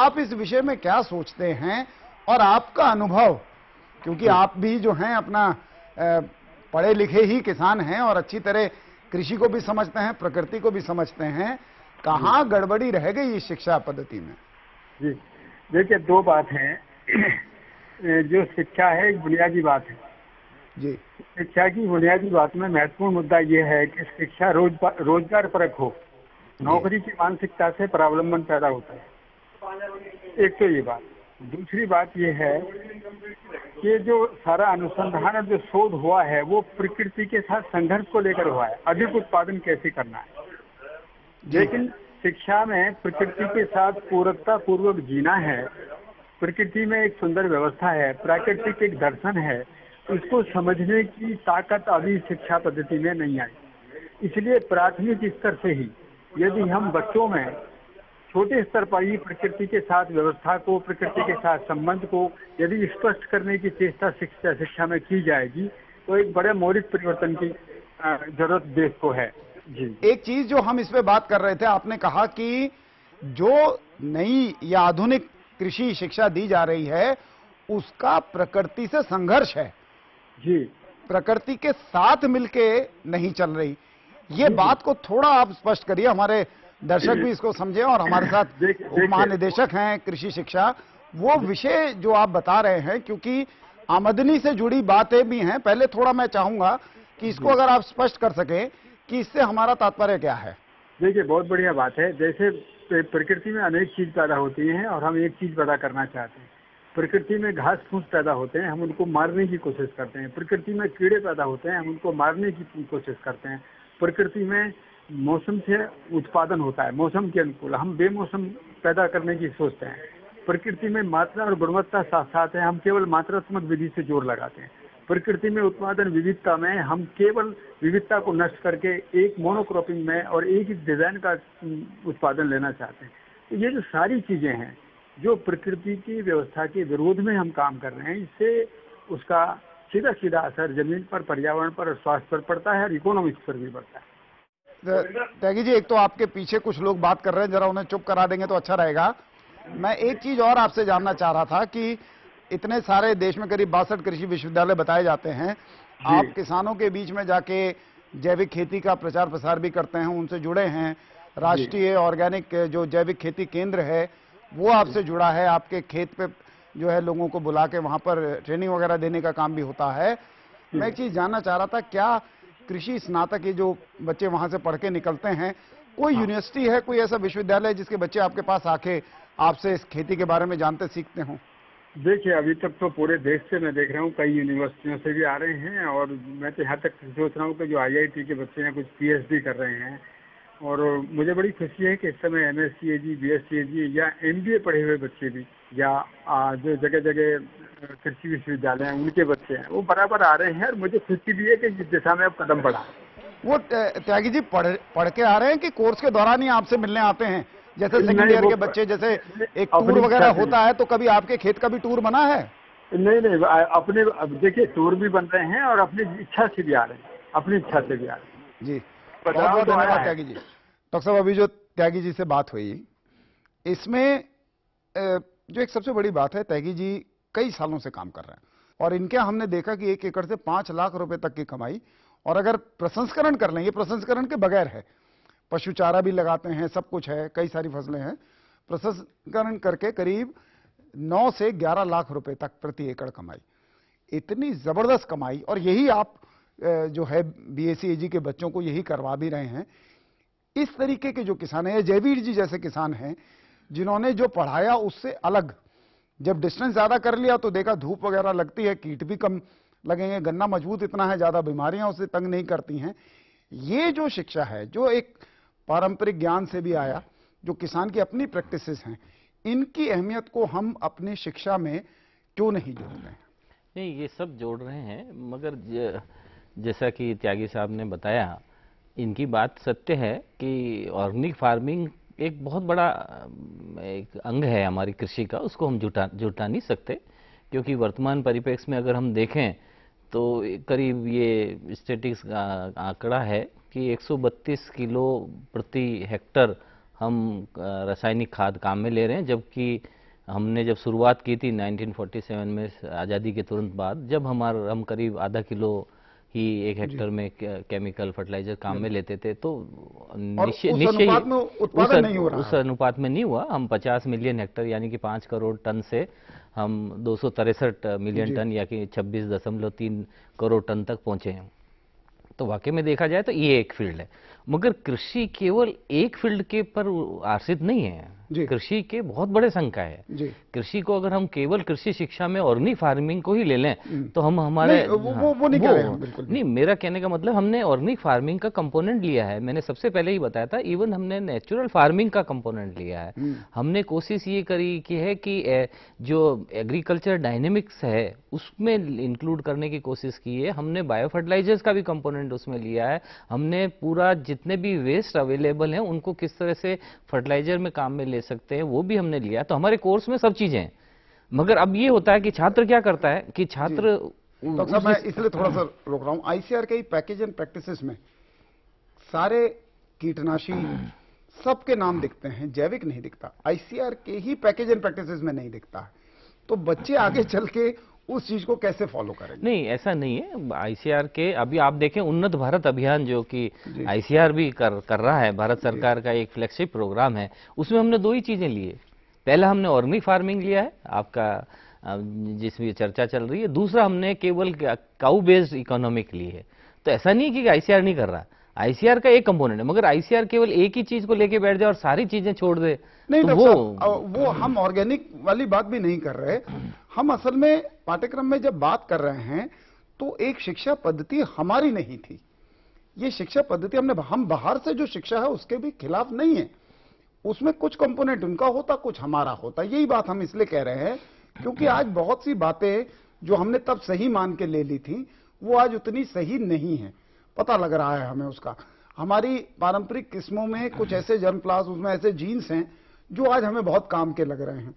आप इस विषय में क्या सोचते हैं और आपका अनुभव क्योंकि आप भी जो हैं अपना पढ़े लिखे ही किसान हैं और अच्छी तरह कृषि को भी समझते हैं प्रकृति को भी समझते हैं कहाँ गड़बड़ी रह गई इस शिक्षा पद्धति में जी देखिए दो बात है जो शिक्षा है एक बुनियादी बात है जी शिक्षा की बुनियादी बात में महत्वपूर्ण मुद्दा ये है कि शिक्षा रोजगार रोजगार परक हो नौकरी की मानसिकता से प्रावलंबन पैदा होता है एक तो ये बात दूसरी बात यह है कि जो सारा अनुसंधान और जो शोध हुआ है वो प्रकृति के साथ संघर्ष को लेकर हुआ है अधिक उत्पादन कैसे करना है लेकिन शिक्षा में प्रकृति के साथ पूरकता पूर्वक जीना है प्रकृति में एक सुंदर व्यवस्था है प्राकृतिक एक दर्शन है उसको समझने की ताकत अभी शिक्षा पद्धति में नहीं आई इसलिए प्राथमिक स्तर से ही यदि हम बच्चों में छोटे स्तर पर ही प्रकृति के साथ व्यवस्था को प्रकृति के साथ संबंध को यदि स्पष्ट करने की चेष्टा शिक्षा शिक्षा में की जाएगी तो एक बड़े मौलिक परिवर्तन की जरूरत देश को है एक चीज जो हम इस पे बात कर रहे थे आपने कहा कि जो नई या आधुनिक कृषि शिक्षा दी जा रही है उसका प्रकृति से संघर्ष है जी प्रकृति के साथ मिलके नहीं चल रही ये बात को थोड़ा आप स्पष्ट करिए हमारे दर्शक भी इसको समझे और हमारे साथ महानिदेशक हैं कृषि शिक्षा वो विषय जो आप बता रहे हैं क्योंकि आमदनी से जुड़ी बातें भी हैं पहले थोड़ा मैं चाहूंगा कि इसको अगर आप स्पष्ट कर सके कि इससे हमारा तात्पर्य क्या है देखिए बहुत बढ़िया बात है जैसे प्रकृति में अनेक चीज पैदा होती हैं और हम एक चीज पैदा करना चाहते हैं प्रकृति में घास फूस पैदा होते हैं हम उनको मारने की कोशिश करते हैं प्रकृति में कीड़े पैदा होते हैं हम उनको मारने की कोशिश करते हैं प्रकृति में मौसम से उत्पादन होता है मौसम के अनुकूल हम बेमौसम पैदा करने की सोचते हैं प्रकृति में मात्रा और गुणवत्ता साथ साथ है हम केवल मात्रात्मक विधि से जोर लगाते हैं प्रकृति में उत्पादन विविधता में हम केवल विविधता को नष्ट करके एक मोनोक्रॉपिंग में और एक ही डिजाइन का उत्पादन लेना चाहते हैं तो ये जो सारी चीजें हैं जो प्रकृति की व्यवस्था के विरोध में हम काम कर रहे हैं इससे उसका सीधा सीधा असर जमीन पर पर्यावरण पर स्वास्थ्य पर पड़ता है और इकोनॉमिक्स पर भी पड़ता है त्यागी जी एक तो आपके पीछे कुछ लोग बात कर रहे हैं जरा उन्हें चुप करा देंगे तो अच्छा रहेगा मैं एक चीज और आपसे जानना चाह रहा था कि इतने सारे देश में करीब बासठ कृषि विश्वविद्यालय बताए जाते हैं आप किसानों के बीच में जाके जैविक खेती का प्रचार प्रसार भी करते हैं उनसे जुड़े हैं राष्ट्रीय ऑर्गेनिक जो जैविक खेती केंद्र है वो आपसे जुड़ा है आपके खेत पे जो है लोगों को बुला के वहाँ पर ट्रेनिंग वगैरह देने का काम भी होता है मैं एक चीज जानना चाह रहा था क्या कृषि स्नातक ये जो बच्चे वहाँ से पढ़ के निकलते हैं कोई हाँ। यूनिवर्सिटी है कोई ऐसा विश्वविद्यालय जिसके बच्चे आपके पास आके आपसे इस खेती के बारे में जानते सीखते हों देखिए अभी तक तो पूरे देश से मैं देख रहा हूँ कई यूनिवर्सिटियों से भी आ रहे हैं और मैं तो यहाँ तक सोच रहा हूँ कि जो आईआईटी के बच्चे हैं कुछ पीएचडी कर रहे हैं और मुझे बड़ी खुशी है कि इस समय एम एस बी या एम पढ़े हुए बच्चे भी या जो जगह जगह कृषि विश्वविद्यालय हैं उनके बच्चे हैं वो बराबर आ रहे हैं और मुझे खुशी भी है कि जिस दिशा में अब कदम बढ़ा वो त्यागी जी पढ़ पढ़ के आ रहे हैं कि कोर्स के दौरान ही आपसे मिलने आते हैं जैसे सेकंड ईयर के बच्चे जैसे एक टूर वगैरह होता है तो कभी आपके खेत का भी टूर बना है नहीं नहीं अपने देखिए टूर भी बन रहे हैं और अपनी इच्छा से भी आ रहे हैं अपनी इच्छा से भी आ रहे हैं जी बहुत बहुत तो धन्यवाद त्यागी जी डॉक्टर साहब अभी जो त्यागी जी से बात हुई इसमें जो एक सबसे बड़ी बात है त्यागी जी कई सालों से काम कर रहे हैं और इनके हमने देखा कि एक एकड़ से पांच लाख रुपए तक की कमाई और अगर प्रसंस्करण कर लें ये प्रसंस्करण के बगैर है पशु चारा भी लगाते हैं सब कुछ है कई सारी फसलें हैं प्रसंस्करण करके करीब 9 से 11 लाख रुपए तक प्रति एकड़ कमाई इतनी जबरदस्त कमाई और यही आप जो है बीएससी एजी के बच्चों को यही करवा भी रहे हैं इस तरीके के जो किसान हैं जयवीर जी जैसे किसान हैं जिन्होंने जो पढ़ाया उससे अलग जब डिस्टेंस ज्यादा कर लिया तो देखा धूप वगैरह लगती है कीट भी कम लगेंगे गन्ना मजबूत इतना है ज्यादा बीमारियां उसे तंग नहीं करती हैं ये जो शिक्षा है जो एक पारंपरिक ज्ञान से भी आया जो किसान की अपनी प्रैक्टिसेस हैं इनकी अहमियत को हम अपनी शिक्षा में क्यों नहीं जोड़ रहे हैं नहीं ये सब जोड़ रहे हैं मगर ज, जैसा कि त्यागी साहब ने बताया इनकी बात सत्य है कि ऑर्गेनिक फार्मिंग एक बहुत बड़ा एक अंग है हमारी कृषि का उसको हम जुटा जुटा नहीं सकते क्योंकि वर्तमान परिप्रेक्ष्य में अगर हम देखें तो करीब ये स्टेटिक्स का आंकड़ा है कि 132 किलो प्रति हेक्टर हम रासायनिक खाद काम में ले रहे हैं जबकि हमने जब शुरुआत की थी 1947 में आज़ादी के तुरंत बाद जब हमारा हम करीब आधा किलो ही एक हेक्टर में केमिकल फर्टिलाइजर काम में लेते थे तो निश्चय निश्चय उस अनुपात में नहीं हुआ हम 50 मिलियन हेक्टर यानी कि 5 करोड़ टन से हम दो मिलियन टन या कि छब्बीस करोड़ टन तक पहुंचे हैं तो वाकई में देखा जाए तो ये एक फील्ड है मगर कृषि केवल एक फील्ड के पर आश्रित नहीं है कृषि के बहुत बड़े संख्या है कृषि को अगर हम केवल कृषि शिक्षा में ऑर्गेनिक फार्मिंग को ही ले लें हम्म। तो हम हमारे नहीं, वो, वो, वो नहीं हाँ, वो, हम, नहीं मेरा कहने का मतलब हमने ऑर्गेनिक फार्मिंग का कंपोनेंट लिया है मैंने सबसे पहले ही बताया था इवन हमने नेचुरल फार्मिंग का कंपोनेंट लिया है हम्म। हमने कोशिश ये करी की है कि जो एग्रीकल्चर डायनेमिक्स है उसमें इंक्लूड करने की कोशिश की है हमने बायो फर्टिलाइजर्स का भी कंपोनेंट उसमें लिया है हमने पूरा जितने भी वेस्ट अवेलेबल है उनको किस तरह से फर्टिलाइजर में काम में ले सकते हैं वो भी हमने लिया तो हमारे कोर्स में सब चीजें हैं मगर अब ये होता है कि छात्र क्या करता है कि छात्र तो मैं इसलिए थोड़ा सा रोक रहा हूं आईसीआर के पैकेज एंड प्रैक्टिसेस में सारे कीटनाशी सबके नाम दिखते हैं जैविक नहीं दिखता आईसीआर के ही पैकेज एंड प्रैक्टिसेस में नहीं दिखता तो बच्चे आगे चल के उस चीज को कैसे फॉलो करें नहीं ऐसा नहीं है आईसीआर के अभी आप देखें उन्नत भारत अभियान जो कि आईसीआर भी कर कर रहा है भारत सरकार का एक फ्लैगशिप प्रोग्राम है उसमें हमने दो ही चीजें लिए पहला हमने ऑर्गेनिक फार्मिंग लिया है आपका जिसमें चर्चा चल रही है दूसरा हमने केवल काउ बेस्ड इकोनॉमिक ली है तो ऐसा नहीं कि आईसीआर नहीं कर रहा आईसीआर का एक कंपोनेंट है मगर आईसीआर केवल एक ही चीज को लेके बैठ जाए और सारी चीजें छोड़ दे नहीं तो वो वो हम ऑर्गेनिक वाली बात भी नहीं कर रहे हम असल में पाठ्यक्रम में जब बात कर रहे हैं तो एक शिक्षा पद्धति हमारी नहीं थी ये शिक्षा पद्धति हमने हम बाहर से जो शिक्षा है उसके भी खिलाफ नहीं है उसमें कुछ कंपोनेंट उनका होता कुछ हमारा होता यही बात हम इसलिए कह रहे हैं क्योंकि आज बहुत सी बातें जो हमने तब सही मान के ले ली थी वो आज उतनी सही नहीं है पता लग रहा है हमें उसका हमारी पारंपरिक किस्मों में कुछ हम्म। ऐसे जर्म प्लास उसमें ऐसे जीन्स हैं जो आज हमें बहुत काम के लग रहे हैं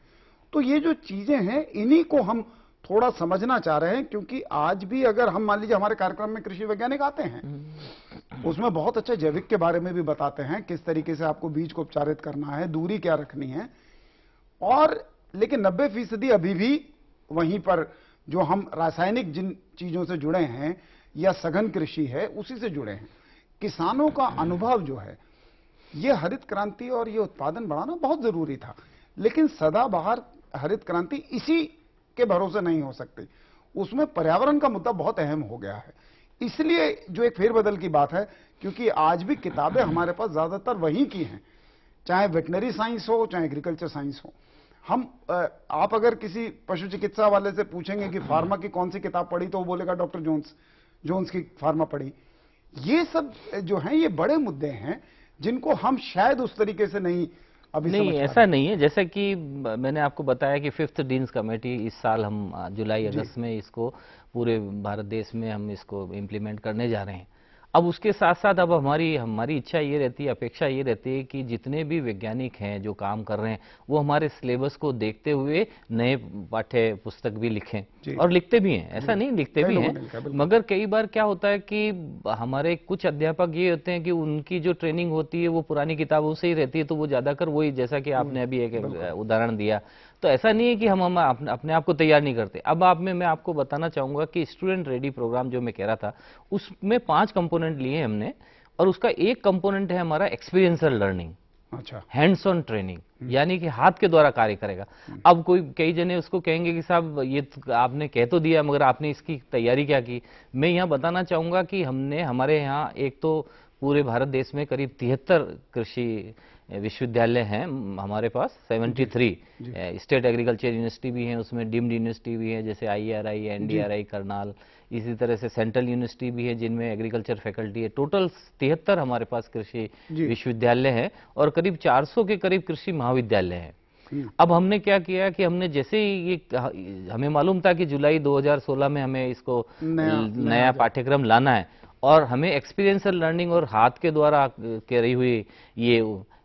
तो ये जो चीजें हैं इन्हीं को हम थोड़ा समझना चाह रहे हैं क्योंकि आज भी अगर हम मान लीजिए हमारे कार्यक्रम में कृषि वैज्ञानिक आते हैं हम्म। उसमें बहुत अच्छा जैविक के बारे में भी बताते हैं किस तरीके से आपको बीज को उपचारित करना है दूरी क्या रखनी है और लेकिन नब्बे फीसदी अभी भी वहीं पर जो हम रासायनिक जिन चीजों से जुड़े हैं या सघन कृषि है उसी से जुड़े हैं किसानों का अनुभव जो है ये हरित क्रांति और ये उत्पादन बढ़ाना बहुत जरूरी था लेकिन सदाबहार हरित क्रांति इसी के भरोसे नहीं हो सकती उसमें पर्यावरण का मुद्दा बहुत अहम हो गया है इसलिए जो एक फेरबदल की बात है क्योंकि आज भी किताबें हमारे पास ज्यादातर वहीं की हैं चाहे वेटनरी साइंस हो चाहे एग्रीकल्चर साइंस हो हम आप अगर किसी पशु चिकित्सा वाले से पूछेंगे कि फार्मा की कौन सी किताब पढ़ी तो वो बोलेगा डॉक्टर जोन्स जोन्स की फार्मा पड़ी ये सब जो है ये बड़े मुद्दे हैं जिनको हम शायद उस तरीके से नहीं अभी नहीं ऐसा नहीं है जैसा कि मैंने आपको बताया कि फिफ्थ डीन्स कमेटी इस साल हम जुलाई अगस्त में इसको पूरे भारत देश में हम इसको इंप्लीमेंट करने जा रहे हैं अब उसके साथ साथ अब हमारी हमारी इच्छा ये रहती है अपेक्षा ये रहती है कि जितने भी वैज्ञानिक हैं जो काम कर रहे हैं वो हमारे सिलेबस को देखते हुए नए पाठ्य पुस्तक भी लिखें और लिखते भी हैं ऐसा नहीं लिखते भी हैं मगर कई बार क्या होता है कि हमारे कुछ अध्यापक ये होते हैं कि उनकी जो ट्रेनिंग होती है वो पुरानी किताबों से ही रहती है तो वो ज्यादातर वही जैसा कि आपने हम्म, अभी एक उदाहरण दिया तो ऐसा नहीं है कि हम हम अपने, अपने आप को तैयार नहीं करते अब आप में मैं आपको बताना चाहूंगा कि स्टूडेंट रेडी प्रोग्राम जो मैं कह रहा था उसमें पांच कंपोनेंट लिए हमने और उसका एक कंपोनेंट है हमारा एक्सपीरियंसल लर्निंग अच्छा हैंड्स ऑन ट्रेनिंग यानी कि हाथ के द्वारा कार्य करेगा हम्म। अब कोई कई जने उसको कहेंगे कि साहब ये तो आपने कह तो दिया मगर आपने इसकी तैयारी क्या की मैं यहाँ बताना चाहूंगा कि हमने हमारे यहाँ एक तो पूरे भारत देश में करीब तिहत्तर कृषि विश्वविद्यालय हैं हमारे पास 73 स्टेट एग्रीकल्चर यूनिवर्सिटी भी है उसमें डीम्ड यूनिवर्सिटी भी है जैसे आईआरआई एनडीआरआई करनाल इसी तरह से सेंट्रल यूनिवर्सिटी भी है जिनमें एग्रीकल्चर फैकल्टी है टोटल तिहत्तर हमारे पास कृषि विश्वविद्यालय हैं और करीब 400 के करीब कृषि महाविद्यालय हैं अब हमने क्या किया कि हमने जैसे ही ये हमें मालूम था कि जुलाई 2016 में हमें इसको नया, नया पाठ्यक्रम लाना है और हमें एक्सपीरियंसल लर्निंग और हाथ के द्वारा कह रही हुई ये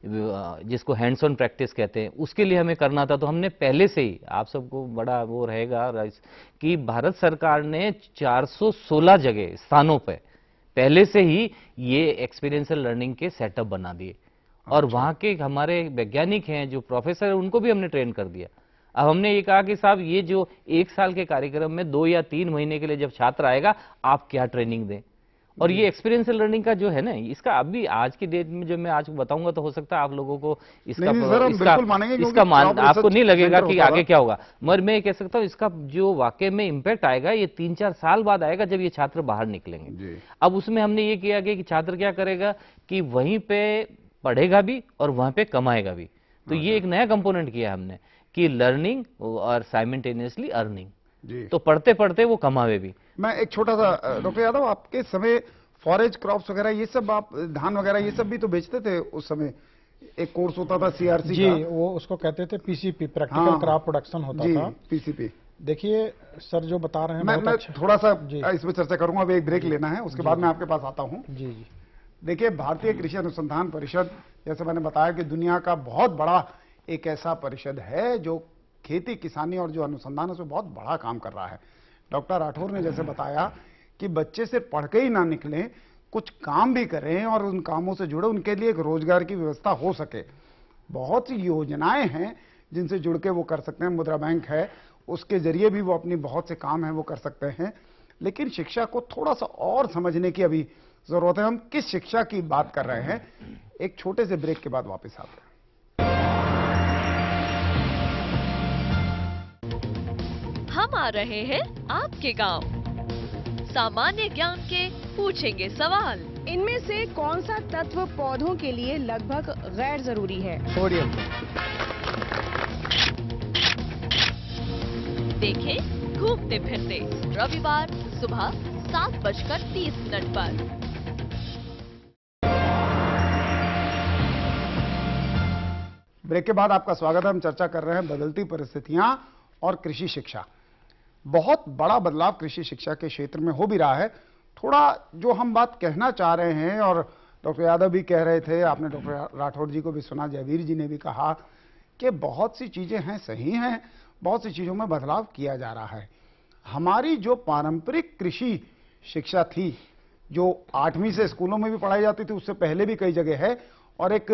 जिसको हैंड्स ऑन प्रैक्टिस कहते हैं उसके लिए हमें करना था तो हमने पहले से ही आप सबको बड़ा वो रहेगा कि भारत सरकार ने 416 जगह स्थानों पर पहले से ही ये एक्सपीरियंशियल लर्निंग के सेटअप बना दिए और अच्छा। वहाँ के हमारे वैज्ञानिक हैं जो प्रोफेसर हैं उनको भी हमने ट्रेन कर दिया अब हमने ये कहा कि साहब ये जो एक साल के कार्यक्रम में दो या तीन महीने के लिए जब छात्र आएगा आप क्या ट्रेनिंग दें और ये एक्सपीरियंशियल हम्म। लर्निंग का जो है ना इसका अभी आज की डेट में जो मैं आज बताऊंगा तो हो सकता है आप लोगों को इसका नहीं, नहीं, इसका, इसका, इसका मान आपको नहीं लगेगा कि आगे क्या होगा मगर मैं ये कह सकता हूँ इसका जो वाकई में इम्पैक्ट आएगा ये तीन चार साल बाद आएगा जब ये छात्र बाहर निकलेंगे अब उसमें हमने ये किया कि छात्र क्या करेगा कि वहीं पे पढ़ेगा भी और वहां पे कमाएगा भी तो हाँ ये एक नया कंपोनेंट किया हमने कि लर्निंग और साइमेंटेनियसली अर्निंग तो पढ़ते पढ़ते वो कमावे भी मैं एक छोटा सा डॉक्टर यादव आपके समय फॉरेज क्रॉप्स वगैरह ये सब आप धान वगैरह ये सब भी तो बेचते थे उस समय एक कोर्स होता था सीआरसी जी का। वो उसको कहते थे पीसीपी प्रैक्टिकल हाँ, क्रॉप प्रोडक्शन होता जी, था पीसीपी देखिए सर जो बता रहे हैं मैं, मैं अच्छा। थोड़ा सा इसमें चर्चा करूंगा अभी एक ब्रेक लेना है उसके बाद मैं आपके पास आता हूँ जी जी देखिए भारतीय कृषि अनुसंधान परिषद जैसे मैंने बताया कि दुनिया का बहुत बड़ा एक ऐसा परिषद है जो खेती किसानी और जो अनुसंधान है उसमें बहुत बड़ा काम कर रहा है डॉक्टर राठौर ने जैसे बताया कि बच्चे से पढ़ के ही ना निकलें कुछ काम भी करें और उन कामों से जुड़े उनके लिए एक रोजगार की व्यवस्था हो सके बहुत सी योजनाएं हैं जिनसे जुड़ के वो कर सकते हैं मुद्रा बैंक है उसके जरिए भी वो अपनी बहुत से काम हैं वो कर सकते हैं लेकिन शिक्षा को थोड़ा सा और समझने की अभी जरूरत है हम किस शिक्षा की बात कर रहे हैं एक छोटे से ब्रेक के बाद वापस आते हैं हम आ रहे हैं आपके गांव। सामान्य ज्ञान के पूछेंगे सवाल इनमें से कौन सा तत्व पौधों के लिए लगभग गैर जरूरी है सोडियम देखें घूमते फिरते रविवार सुबह सात बजकर तीस मिनट पर ब्रेक के बाद आपका स्वागत है हम चर्चा कर रहे हैं बदलती परिस्थितियां और कृषि शिक्षा बहुत बड़ा बदलाव कृषि शिक्षा के क्षेत्र में हो भी रहा है थोड़ा जो हम बात कहना चाह रहे हैं और डॉक्टर यादव भी कह रहे थे आपने डॉक्टर राठौर जी को भी सुना जयवीर जी ने भी कहा कि बहुत सी चीज़ें हैं सही हैं बहुत सी चीज़ों में बदलाव किया जा रहा है हमारी जो पारंपरिक कृषि शिक्षा थी जो आठवीं से स्कूलों में भी पढ़ाई जाती थी उससे पहले भी कई जगह है और एक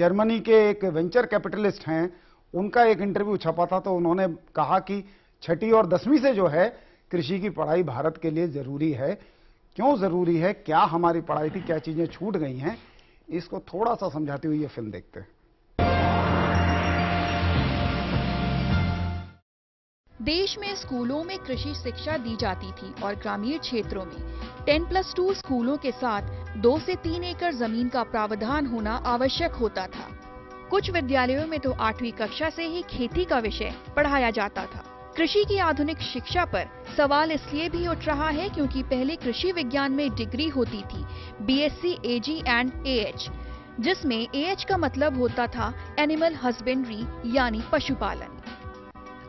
जर्मनी के एक वेंचर कैपिटलिस्ट हैं उनका एक इंटरव्यू छपा था तो उन्होंने कहा कि छठी और दसवीं से जो है कृषि की पढ़ाई भारत के लिए जरूरी है क्यों जरूरी है क्या हमारी पढ़ाई थी क्या चीजें छूट गई हैं इसको थोड़ा सा समझाते हुए ये फिल्म देखते हैं देश में स्कूलों में कृषि शिक्षा दी जाती थी और ग्रामीण क्षेत्रों में 10 प्लस टू स्कूलों के साथ दो से तीन एकड़ जमीन का प्रावधान होना आवश्यक होता था कुछ विद्यालयों में तो आठवीं कक्षा से ही खेती का विषय पढ़ाया जाता था कृषि की आधुनिक शिक्षा पर सवाल इसलिए भी उठ रहा है क्योंकि पहले कृषि विज्ञान में डिग्री होती थी बीएससी एजी एंड एएच जिसमें एएच का मतलब होता था एनिमल हस्बेंड्री यानी पशुपालन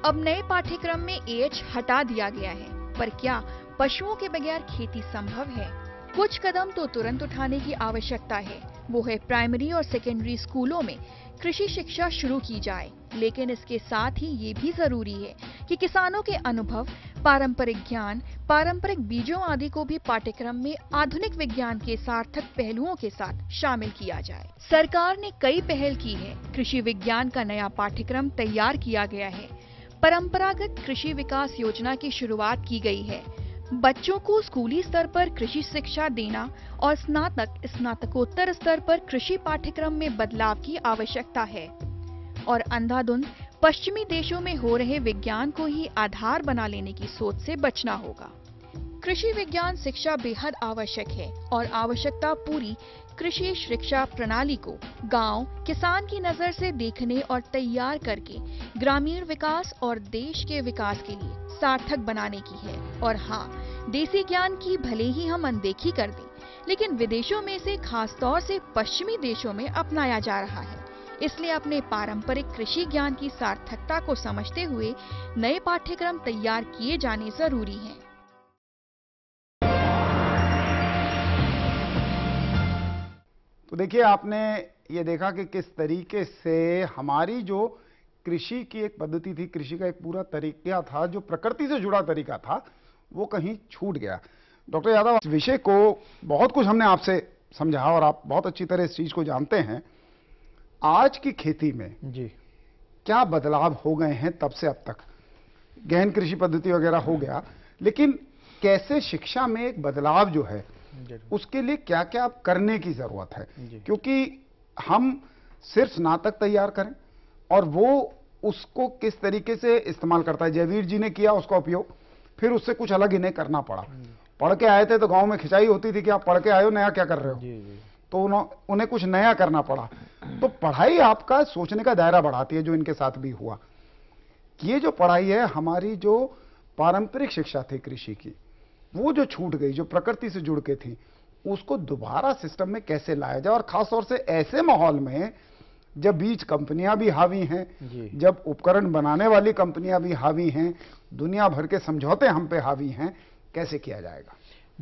अब नए पाठ्यक्रम में एएच हटा दिया गया है पर क्या पशुओं के बगैर खेती संभव है कुछ कदम तो तुरंत उठाने की आवश्यकता है वो है प्राइमरी और सेकेंडरी स्कूलों में कृषि शिक्षा शुरू की जाए लेकिन इसके साथ ही ये भी जरूरी है कि किसानों के अनुभव पारंपरिक ज्ञान पारंपरिक बीजों आदि को भी पाठ्यक्रम में आधुनिक विज्ञान के सार्थक पहलुओं के साथ शामिल किया जाए सरकार ने कई पहल की है कृषि विज्ञान का नया पाठ्यक्रम तैयार किया गया है परंपरागत कृषि विकास योजना की शुरुआत की गई है बच्चों को स्कूली स्तर पर कृषि शिक्षा देना और स्नातक स्नातकोत्तर स्तर पर कृषि पाठ्यक्रम में बदलाव की आवश्यकता है और अंधाधुंध पश्चिमी देशों में हो रहे विज्ञान को ही आधार बना लेने की सोच से बचना होगा कृषि विज्ञान शिक्षा बेहद आवश्यक है और आवश्यकता पूरी कृषि शिक्षा प्रणाली को गांव, किसान की नजर से देखने और तैयार करके ग्रामीण विकास और देश के विकास के लिए सार्थक बनाने की है और हाँ देसी ज्ञान की भले ही हम अनदेखी कर दें लेकिन विदेशों में से तौर से पश्चिमी देशों में अपनाया जा रहा है इसलिए अपने पारंपरिक कृषि ज्ञान की सार्थकता को समझते हुए नए पाठ्यक्रम तैयार किए जाने जरूरी हैं। तो देखिए आपने ये देखा कि किस तरीके से हमारी जो कृषि की एक पद्धति थी कृषि का एक पूरा तरीका था जो प्रकृति से जुड़ा तरीका था वो कहीं छूट गया डॉक्टर यादव इस विषय को बहुत कुछ हमने आपसे समझा और आप बहुत अच्छी तरह इस चीज को जानते हैं आज की खेती में जी क्या बदलाव हो गए हैं तब से अब तक गहन कृषि पद्धति वगैरह हो गया लेकिन कैसे शिक्षा में एक बदलाव जो है उसके लिए क्या क्या आप करने की जरूरत है क्योंकि हम सिर्फ स्नातक तैयार करें और वो उसको किस तरीके से इस्तेमाल करता है जयवीर जी ने किया उसका उपयोग फिर उससे कुछ अलग इन्हें करना पड़ा हम्म। पढ़ के आए थे तो गांव में खिंचाई होती थी कि आप पढ़ के आयो नया क्या कर रहे हो जी, जी। तो उन्हें कुछ नया करना पड़ा तो पढ़ाई आपका सोचने का दायरा बढ़ाती है जो इनके साथ भी हुआ ये जो पढ़ाई है हमारी जो पारंपरिक शिक्षा थी कृषि की वो जो छूट गई जो प्रकृति से जुड़ के थी उसको दोबारा सिस्टम में कैसे लाया जाए और खासतौर से ऐसे माहौल में जब बीच कंपनियां भी हावी हैं जब उपकरण बनाने वाली कंपनियां भी हावी हैं दुनिया भर के समझौते हम पे हावी हैं कैसे किया जाएगा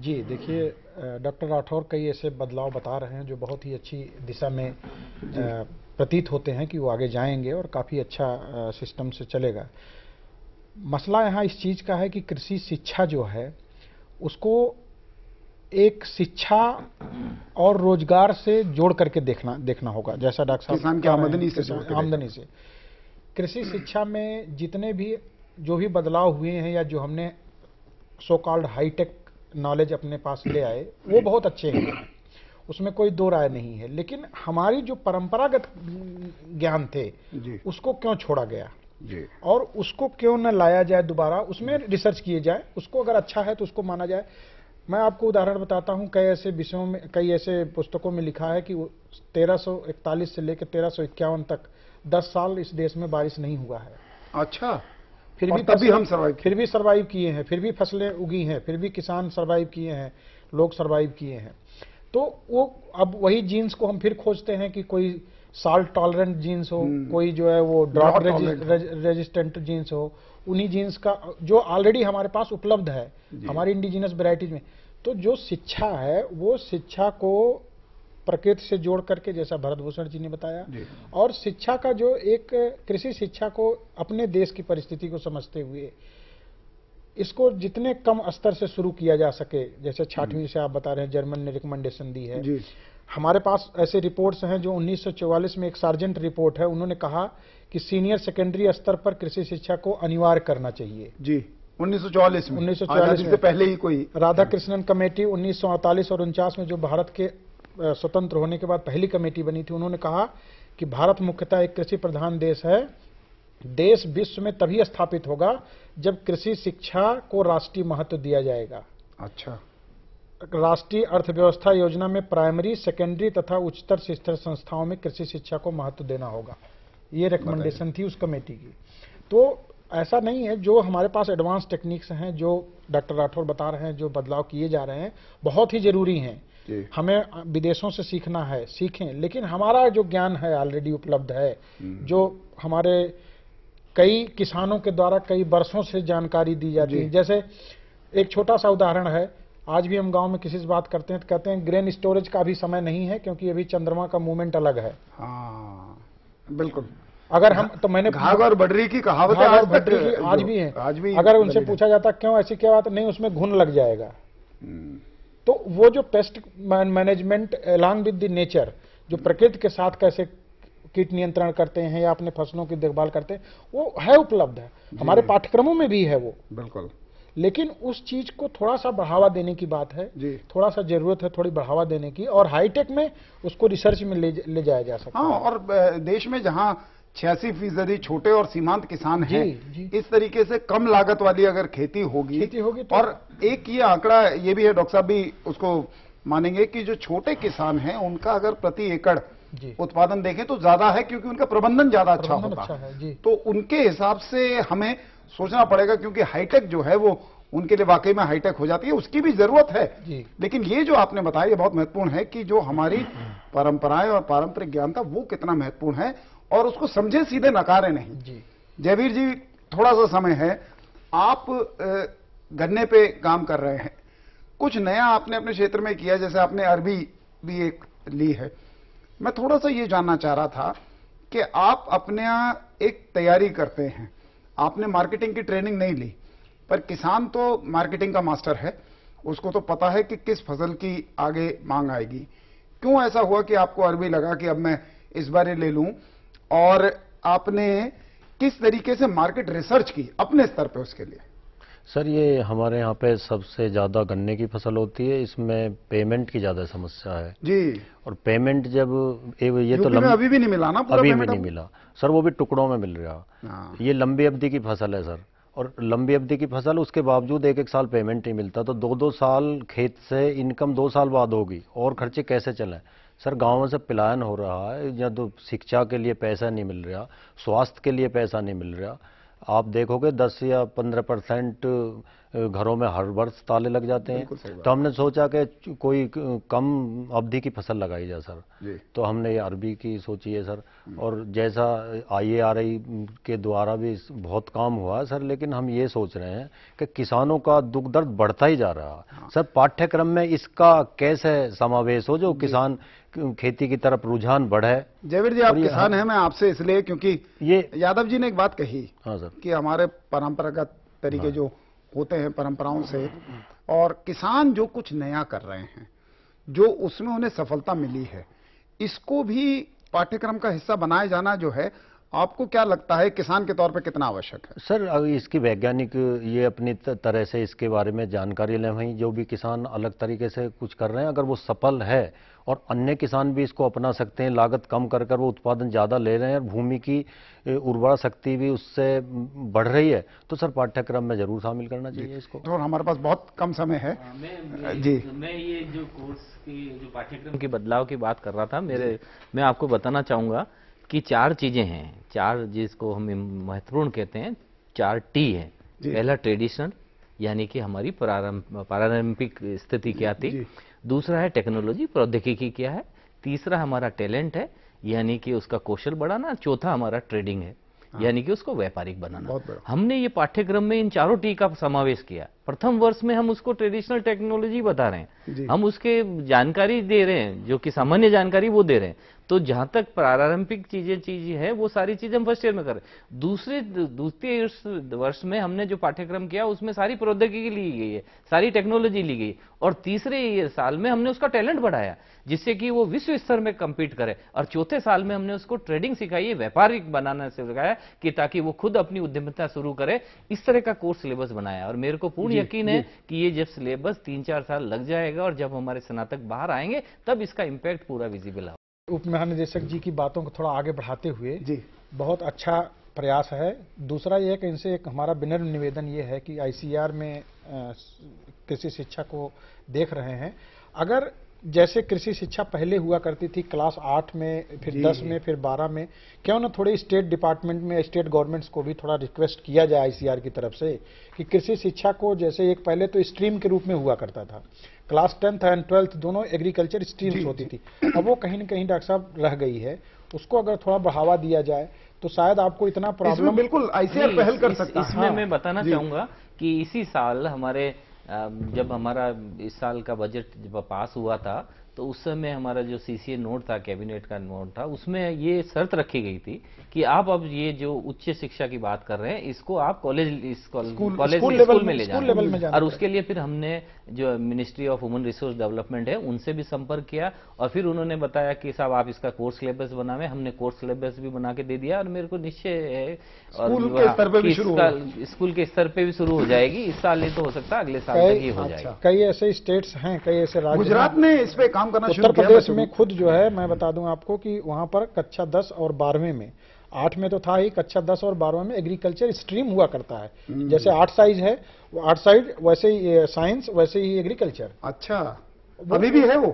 जी देखिए डॉक्टर राठौर कई ऐसे बदलाव बता रहे हैं जो बहुत ही अच्छी दिशा में प्रतीत होते हैं कि वो आगे जाएंगे और काफ़ी अच्छा सिस्टम से चलेगा मसला यहाँ इस चीज़ का है कि कृषि शिक्षा जो है उसको एक शिक्षा और रोजगार से जोड़ करके देखना देखना होगा जैसा डॉक्टर साहब किसान की आमदनी से आमदनी से कृषि शिक्षा में जितने भी जो भी बदलाव हुए हैं या जो हमने सो कॉल्ड हाईटेक नॉलेज अपने पास ले आए वो बहुत अच्छे हैं उसमें कोई दो राय नहीं है लेकिन हमारी जो परंपरागत ज्ञान थे उसको क्यों छोड़ा गया और उसको क्यों न लाया जाए दोबारा उसमें रिसर्च किए जाए उसको अगर अच्छा है तो उसको माना जाए मैं आपको उदाहरण बताता हूं कई ऐसे विषयों में कई ऐसे पुस्तकों में लिखा है कि 1341 से लेकर तेरह तक 10 साल इस देश में बारिश नहीं हुआ है अच्छा फिर भी तभी हम सर्वाइव फिर भी सर्वाइव किए हैं फिर भी फसलें उगी हैं फिर भी किसान सर्वाइव किए हैं लोग सर्वाइव किए हैं तो वो अब वही जीन्स को हम फिर खोजते हैं कि कोई साल्ट टॉलरेंट जीन्स हो hmm. कोई जो है वो ड्रॉप रेजिस्टेंट जीन्स हो उन्हीं जीन्स का जो ऑलरेडी हमारे पास उपलब्ध है हमारी इंडिजिनस वेराइटीज में तो जो शिक्षा है वो शिक्षा को प्रकृति से जोड़ करके जैसा भरत भूषण जी ने बताया और शिक्षा का जो एक कृषि शिक्षा को अपने देश की परिस्थिति को समझते हुए इसको जितने कम स्तर से शुरू किया जा सके जैसे छाठवीं से आप बता रहे हैं जर्मन ने रिकमेंडेशन दी है हमारे पास ऐसे रिपोर्ट्स हैं जो 1944 में एक सार्जेंट रिपोर्ट है उन्होंने कहा कि सीनियर सेकेंडरी स्तर पर कृषि शिक्षा को अनिवार्य करना चाहिए जी 1944 में 1944 में पहले ही कोई राधा कृष्णन कमेटी 1948 और उनचास में जो भारत के स्वतंत्र होने के बाद पहली कमेटी बनी थी उन्होंने कहा कि भारत मुख्यतः एक कृषि प्रधान देश है देश विश्व में तभी स्थापित होगा जब कृषि शिक्षा को राष्ट्रीय महत्व दिया जाएगा अच्छा राष्ट्रीय अर्थव्यवस्था योजना में प्राइमरी सेकेंडरी तथा उच्चतर शिक्षा संस्थाओं में कृषि शिक्षा को महत्व देना होगा ये रिकमेंडेशन थी उस कमेटी की तो ऐसा नहीं है जो हमारे पास एडवांस टेक्निक्स हैं जो डॉक्टर राठौर बता रहे हैं जो बदलाव किए जा रहे हैं बहुत ही जरूरी हैं हमें विदेशों से सीखना है सीखें लेकिन हमारा जो ज्ञान है ऑलरेडी उपलब्ध है हम्म। जो हमारे कई किसानों के द्वारा कई वर्षों से जानकारी दी जाती है जैसे एक छोटा सा उदाहरण है आज भी हम गांव में किसी से बात करते हैं तो कहते हैं ग्रेन स्टोरेज का भी समय नहीं है क्योंकि अभी चंद्रमा का मूवमेंट अलग है हाँ बिल्कुल अगर हम तो मैंने और बडरी की कहावत आज, आज भी है आज भी अगर उनसे पूछा जाता क्यों ऐसी क्या बात नहीं उसमें घुन लग जाएगा हम्म। तो वो जो pest management along with the nature जो प्रकृति के साथ कैसे कीट नियंत्रण करते हैं या अपने फसलों की देखभाल करते हैं वो है उपलब्ध है हमारे पाठ्यक्रमों में भी है वो बिल्कुल लेकिन उस चीज को थोड़ा सा बढ़ावा देने की बात है जी थोड़ा सा जरूरत है थोड़ी बढ़ावा देने की और हाईटेक में उसको रिसर्च में ले, ले जाया जा सकता हाँ, है और देश में जहाँ छियासी फीसदी छोटे और सीमांत किसान हैं इस तरीके से कम लागत वाली अगर खेती होगी खेती होगी तो और एक ये आंकड़ा ये भी है डॉक्टर साहब भी उसको मानेंगे कि जो छोटे किसान हैं उनका अगर प्रति एकड़ उत्पादन देखें तो ज्यादा है क्योंकि उनका प्रबंधन ज्यादा अच्छा होता अच्छा है तो उनके हिसाब से हमें सोचना पड़ेगा क्योंकि हाईटेक जो है वो उनके लिए वाकई में हाईटेक हो जाती है उसकी भी जरूरत है लेकिन ये जो आपने बताया ये बहुत महत्वपूर्ण है कि जो हमारी परंपराएं और पारंपरिक ज्ञान था वो कितना महत्वपूर्ण है और उसको समझे सीधे नकारे नहीं जयवीर जी थोड़ा सा समय है आप गन्ने पे काम कर रहे हैं कुछ नया आपने अपने क्षेत्र में किया जैसे आपने अरबी भी एक ली है मैं थोड़ा सा ये जानना चाह रहा था कि आप अपने एक तैयारी करते हैं आपने मार्केटिंग की ट्रेनिंग नहीं ली पर किसान तो मार्केटिंग का मास्टर है उसको तो पता है कि किस फसल की आगे मांग आएगी क्यों ऐसा हुआ कि आपको अरबी लगा कि अब मैं इस बारे ले लूं और आपने किस तरीके से मार्केट रिसर्च की अपने स्तर पर उसके लिए सर ये हमारे यहाँ पे सबसे ज़्यादा गन्ने की फसल होती है इसमें पेमेंट की ज़्यादा समस्या है जी और पेमेंट जब ए, ये तो लंबी अभी भी नहीं मिला ना अभी भी नहीं मिला सर वो भी टुकड़ों में मिल रहा हाँ। ये लंबी अवधि की फसल है सर और लंबी अवधि की फसल उसके बावजूद एक एक साल पेमेंट नहीं मिलता तो दो दो साल खेत से इनकम दो साल बाद होगी और खर्चे कैसे चलें सर गाँव में से पिलायन हो रहा है या तो शिक्षा के लिए पैसा नहीं मिल रहा स्वास्थ्य के लिए पैसा नहीं मिल रहा आप देखोगे 10 या 15 परसेंट घरों में हर वर्ष ताले लग जाते हैं तो हमने सोचा कि कोई कम अवधि की फसल लगाई जाए सर तो हमने ये अरबी की सोची है सर और जैसा आई आर आई के द्वारा भी बहुत काम हुआ सर लेकिन हम ये सोच रहे हैं कि किसानों का दुख दर्द बढ़ता ही जा रहा हाँ। सर पाठ्यक्रम में इसका कैसे समावेश हो जो किसान खेती की तरफ रुझान बढ़े जयवीर जी आप किसान हैं मैं आपसे इसलिए क्योंकि ये यादव जी ने एक बात कही हाँ सर कि हमारे परंपरागत तरीके हाँ। जो होते हैं परंपराओं से और किसान जो कुछ नया कर रहे हैं जो उसमें उन्हें सफलता मिली है इसको भी पाठ्यक्रम का हिस्सा बनाया जाना जो है आपको क्या लगता है किसान के तौर पर कितना आवश्यक है सर इसकी वैज्ञानिक ये अपनी तरह से इसके बारे में जानकारी लें वहीं जो भी किसान अलग तरीके से कुछ कर रहे हैं अगर वो सफल है और अन्य किसान भी इसको अपना सकते हैं लागत कम कर कर वो उत्पादन ज़्यादा ले रहे हैं और भूमि की उर्वरा शक्ति भी उससे बढ़ रही है तो सर पाठ्यक्रम में ज़रूर शामिल करना चाहिए इसको तो हमारे पास बहुत कम समय है आ, हाँ, मैं, जी मैं ये जो कोर्स की जो पाठ्यक्रम के बदलाव की बात कर रहा था मेरे मैं आपको बताना चाहूँगा कि चार चीज़ें हैं चार जिसको हम महत्वपूर्ण कहते हैं चार टी है पहला ट्रेडिशनल यानी कि हमारी पारंपरिक स्थिति क्या थी दूसरा है टेक्नोलॉजी प्रौद्योगिकी क्या है तीसरा हमारा टैलेंट है यानी कि उसका कौशल बढ़ाना चौथा हमारा ट्रेडिंग है हाँ। यानी कि उसको व्यापारिक बनाना हमने ये पाठ्यक्रम में इन चारों टी का समावेश किया प्रथम वर्ष में हम उसको ट्रेडिशनल टेक्नोलॉजी बता रहे हैं हम उसके जानकारी दे रहे हैं जो कि सामान्य जानकारी वो दे रहे हैं तो जहां तक प्रारंभिक चीजें चीज है वो सारी चीजें हम फर्स्ट ईयर में कर रहे हैं दूसरे दूसरे वर्ष में हमने जो पाठ्यक्रम किया उसमें सारी प्रौद्योगिकी ली गई है सारी टेक्नोलॉजी ली गई और तीसरे साल में हमने उसका टैलेंट बढ़ाया जिससे कि वो विश्व स्तर में कंपीट करे और चौथे साल में हमने उसको ट्रेडिंग सिखाई है व्यापारिक बनाना सिखाया कि ताकि वो खुद अपनी उद्यमिता शुरू करे इस तरह का कोर्स सिलेबस बनाया और मेरे को पूर्ण यकीन है कि ये जब सिलेबस तीन चार साल लग जाएगा और जब हमारे स्नातक बाहर आएंगे तब इसका इम्पैक्ट पूरा विजिबल होगा उप महानिदेशक जी की बातों को थोड़ा आगे बढ़ाते हुए जी बहुत अच्छा प्रयास है दूसरा यह कि इनसे एक हमारा विनर निवेदन ये है कि आईसीआर में कृषि शिक्षा को देख रहे हैं अगर जैसे कृषि शिक्षा पहले हुआ करती थी क्लास आठ में फिर दस में फिर बारह में क्यों ना थोड़े स्टेट डिपार्टमेंट में स्टेट गवर्नमेंट्स को भी थोड़ा रिक्वेस्ट किया जाए आईसीआर की तरफ से कि कृषि शिक्षा को जैसे एक पहले तो स्ट्रीम के रूप में हुआ करता था क्लास टेंथ एंड ट्वेल्थ दोनों एग्रीकल्चर स्ट्रीम्स होती थी अब वो कहीं ना कहीं डॉक्टर साहब रह गई है उसको अगर थोड़ा बढ़ावा दिया जाए तो शायद आपको इतना प्रॉब्लम बिल्कुल आईसीआर पहल कर सकता इसमें हाँ। मैं बताना चाहूंगा कि इसी साल हमारे जब हमारा इस साल का बजट जब पास हुआ था तो उस समय हमारा जो सीसीए नोट था कैबिनेट का नोट था उसमें ये शर्त रखी गई थी कि आप अब ये जो उच्च शिक्षा की बात कर रहे हैं इसको आप कॉलेज कॉलेज स्कूल में ले जाए और उसके लिए फिर हमने जो ministry of human resource development है उनसे भी संपर्क किया और फिर उन्होंने बताया कि साहब आप इसका कोर्स सिलेबस बनावे हमने कोर्स सिलेबस भी बना के दे दिया और मेरे को निश्चय है स्कूल के स्तर पर भी शुरू हो जाएगी इस साल नहीं तो हो सकता अगले साल ही हो अच्छा, जाएगा कई ऐसे स्टेट्स हैं कई ऐसे गुजरात ने इस पे काम काम करना उत्तर प्रदेश में खुद जो है मैं बता दूं आपको कि वहां पर कक्षा दस और बारहवें में आठ में तो था ही कक्षा दस और बारहवें में एग्रीकल्चर स्ट्रीम हुआ करता है हम्म। जैसे आर्ट साइज है आर्ट साइज वैसे ही साइंस वैसे ही एग्रीकल्चर अच्छा अभी भी है वो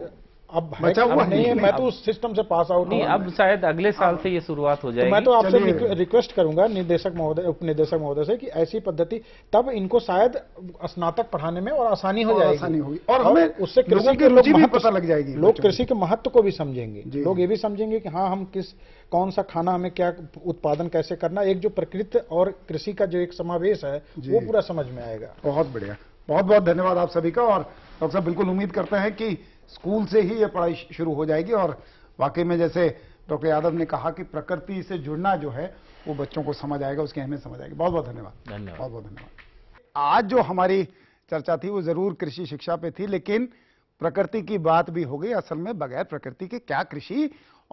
अब बचा हुआ नहीं है मैं तो उस सिस्टम से पास आउट नहीं अब शायद अगले हाँ। साल से ये शुरुआत हो तो जाएगी मैं तो आपसे रिक्वेस्ट करूंगा निदेशक महोदय उप निदेशक महोदय से कि ऐसी पद्धति तब इनको शायद स्नातक पढ़ाने में और आसानी हो जाएगी आसानी होगी और हमें उससे कृषि के लोग पता लग जाएगी लोग कृषि के महत्व को भी समझेंगे लोग ये भी समझेंगे कि हाँ हम किस कौन सा खाना हमें क्या उत्पादन कैसे करना एक जो प्रकृति और कृषि का जो एक समावेश है वो पूरा समझ में आएगा बहुत बढ़िया बहुत बहुत धन्यवाद आप सभी का और डॉक्टर साहब बिल्कुल उम्मीद करते हैं कि स्कूल से ही ये पढ़ाई शुरू हो जाएगी और वाकई में जैसे डॉक्टर यादव ने कहा कि प्रकृति से जुड़ना जो है वो बच्चों को समझ आएगा उसकी अहमियत समझ आएगी बहुत बहुत धन्यवाद धन्यवाद बहुत बहुत धन्यवाद आज जो हमारी चर्चा थी वो जरूर कृषि शिक्षा पे थी लेकिन प्रकृति की बात भी हो गई असल में बगैर प्रकृति के क्या कृषि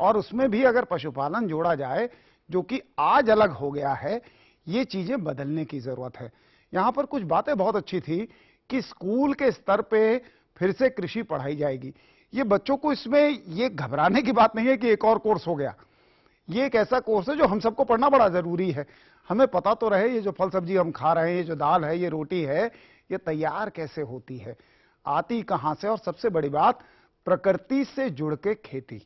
और उसमें भी अगर पशुपालन जोड़ा जाए जो कि आज अलग हो गया है ये चीजें बदलने की जरूरत है यहां पर कुछ बातें बहुत अच्छी थी कि स्कूल के स्तर पर फिर से कृषि पढ़ाई जाएगी ये बच्चों को इसमें ये घबराने की बात नहीं है कि एक और कोर्स हो गया ये एक ऐसा कोर्स है जो हम सबको पढ़ना बड़ा ज़रूरी है हमें पता तो रहे ये जो फल सब्जी हम खा रहे हैं ये जो दाल है ये रोटी है ये तैयार कैसे होती है आती कहां से और सबसे बड़ी बात प्रकृति से जुड़ के खेती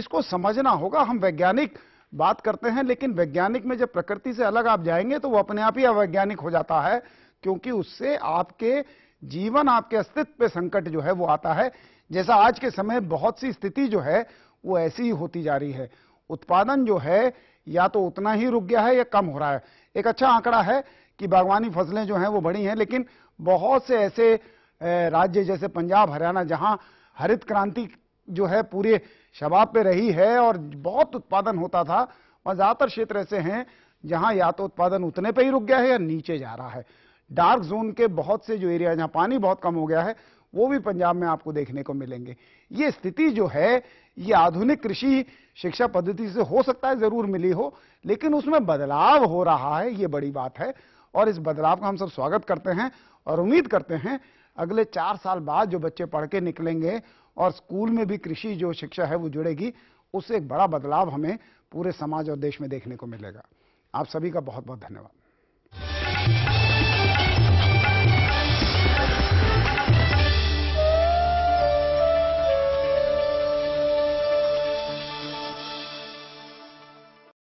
इसको समझना होगा हम वैज्ञानिक बात करते हैं लेकिन वैज्ञानिक में जब प्रकृति से अलग आप जाएंगे तो वो अपने आप ही अवैज्ञानिक हो जाता है क्योंकि उससे आपके जीवन आपके अस्तित्व पे संकट जो है वो आता है जैसा आज के समय बहुत सी स्थिति जो है वो ऐसी ही होती जा रही है उत्पादन जो है या तो उतना ही रुक गया है या कम हो रहा है एक अच्छा आंकड़ा है कि बागवानी फसलें जो हैं वो बढ़ी हैं लेकिन बहुत से ऐसे राज्य जैसे पंजाब हरियाणा जहां हरित क्रांति जो है पूरे शबाब पे रही है और बहुत उत्पादन होता था वहाँ ज़्यादातर क्षेत्र ऐसे हैं जहां या तो उत्पादन उतने पे ही रुक गया है या नीचे जा रहा है डार्क जोन के बहुत से जो एरिया जहां पानी बहुत कम हो गया है वो भी पंजाब में आपको देखने को मिलेंगे ये स्थिति जो है ये आधुनिक कृषि शिक्षा पद्धति से हो सकता है जरूर मिली हो लेकिन उसमें बदलाव हो रहा है ये बड़ी बात है और इस बदलाव का हम सब स्वागत करते हैं और उम्मीद करते हैं अगले चार साल बाद जो बच्चे पढ़ के निकलेंगे और स्कूल में भी कृषि जो शिक्षा है वो जुड़ेगी उससे एक बड़ा बदलाव हमें पूरे समाज और देश में देखने को मिलेगा आप सभी का बहुत बहुत धन्यवाद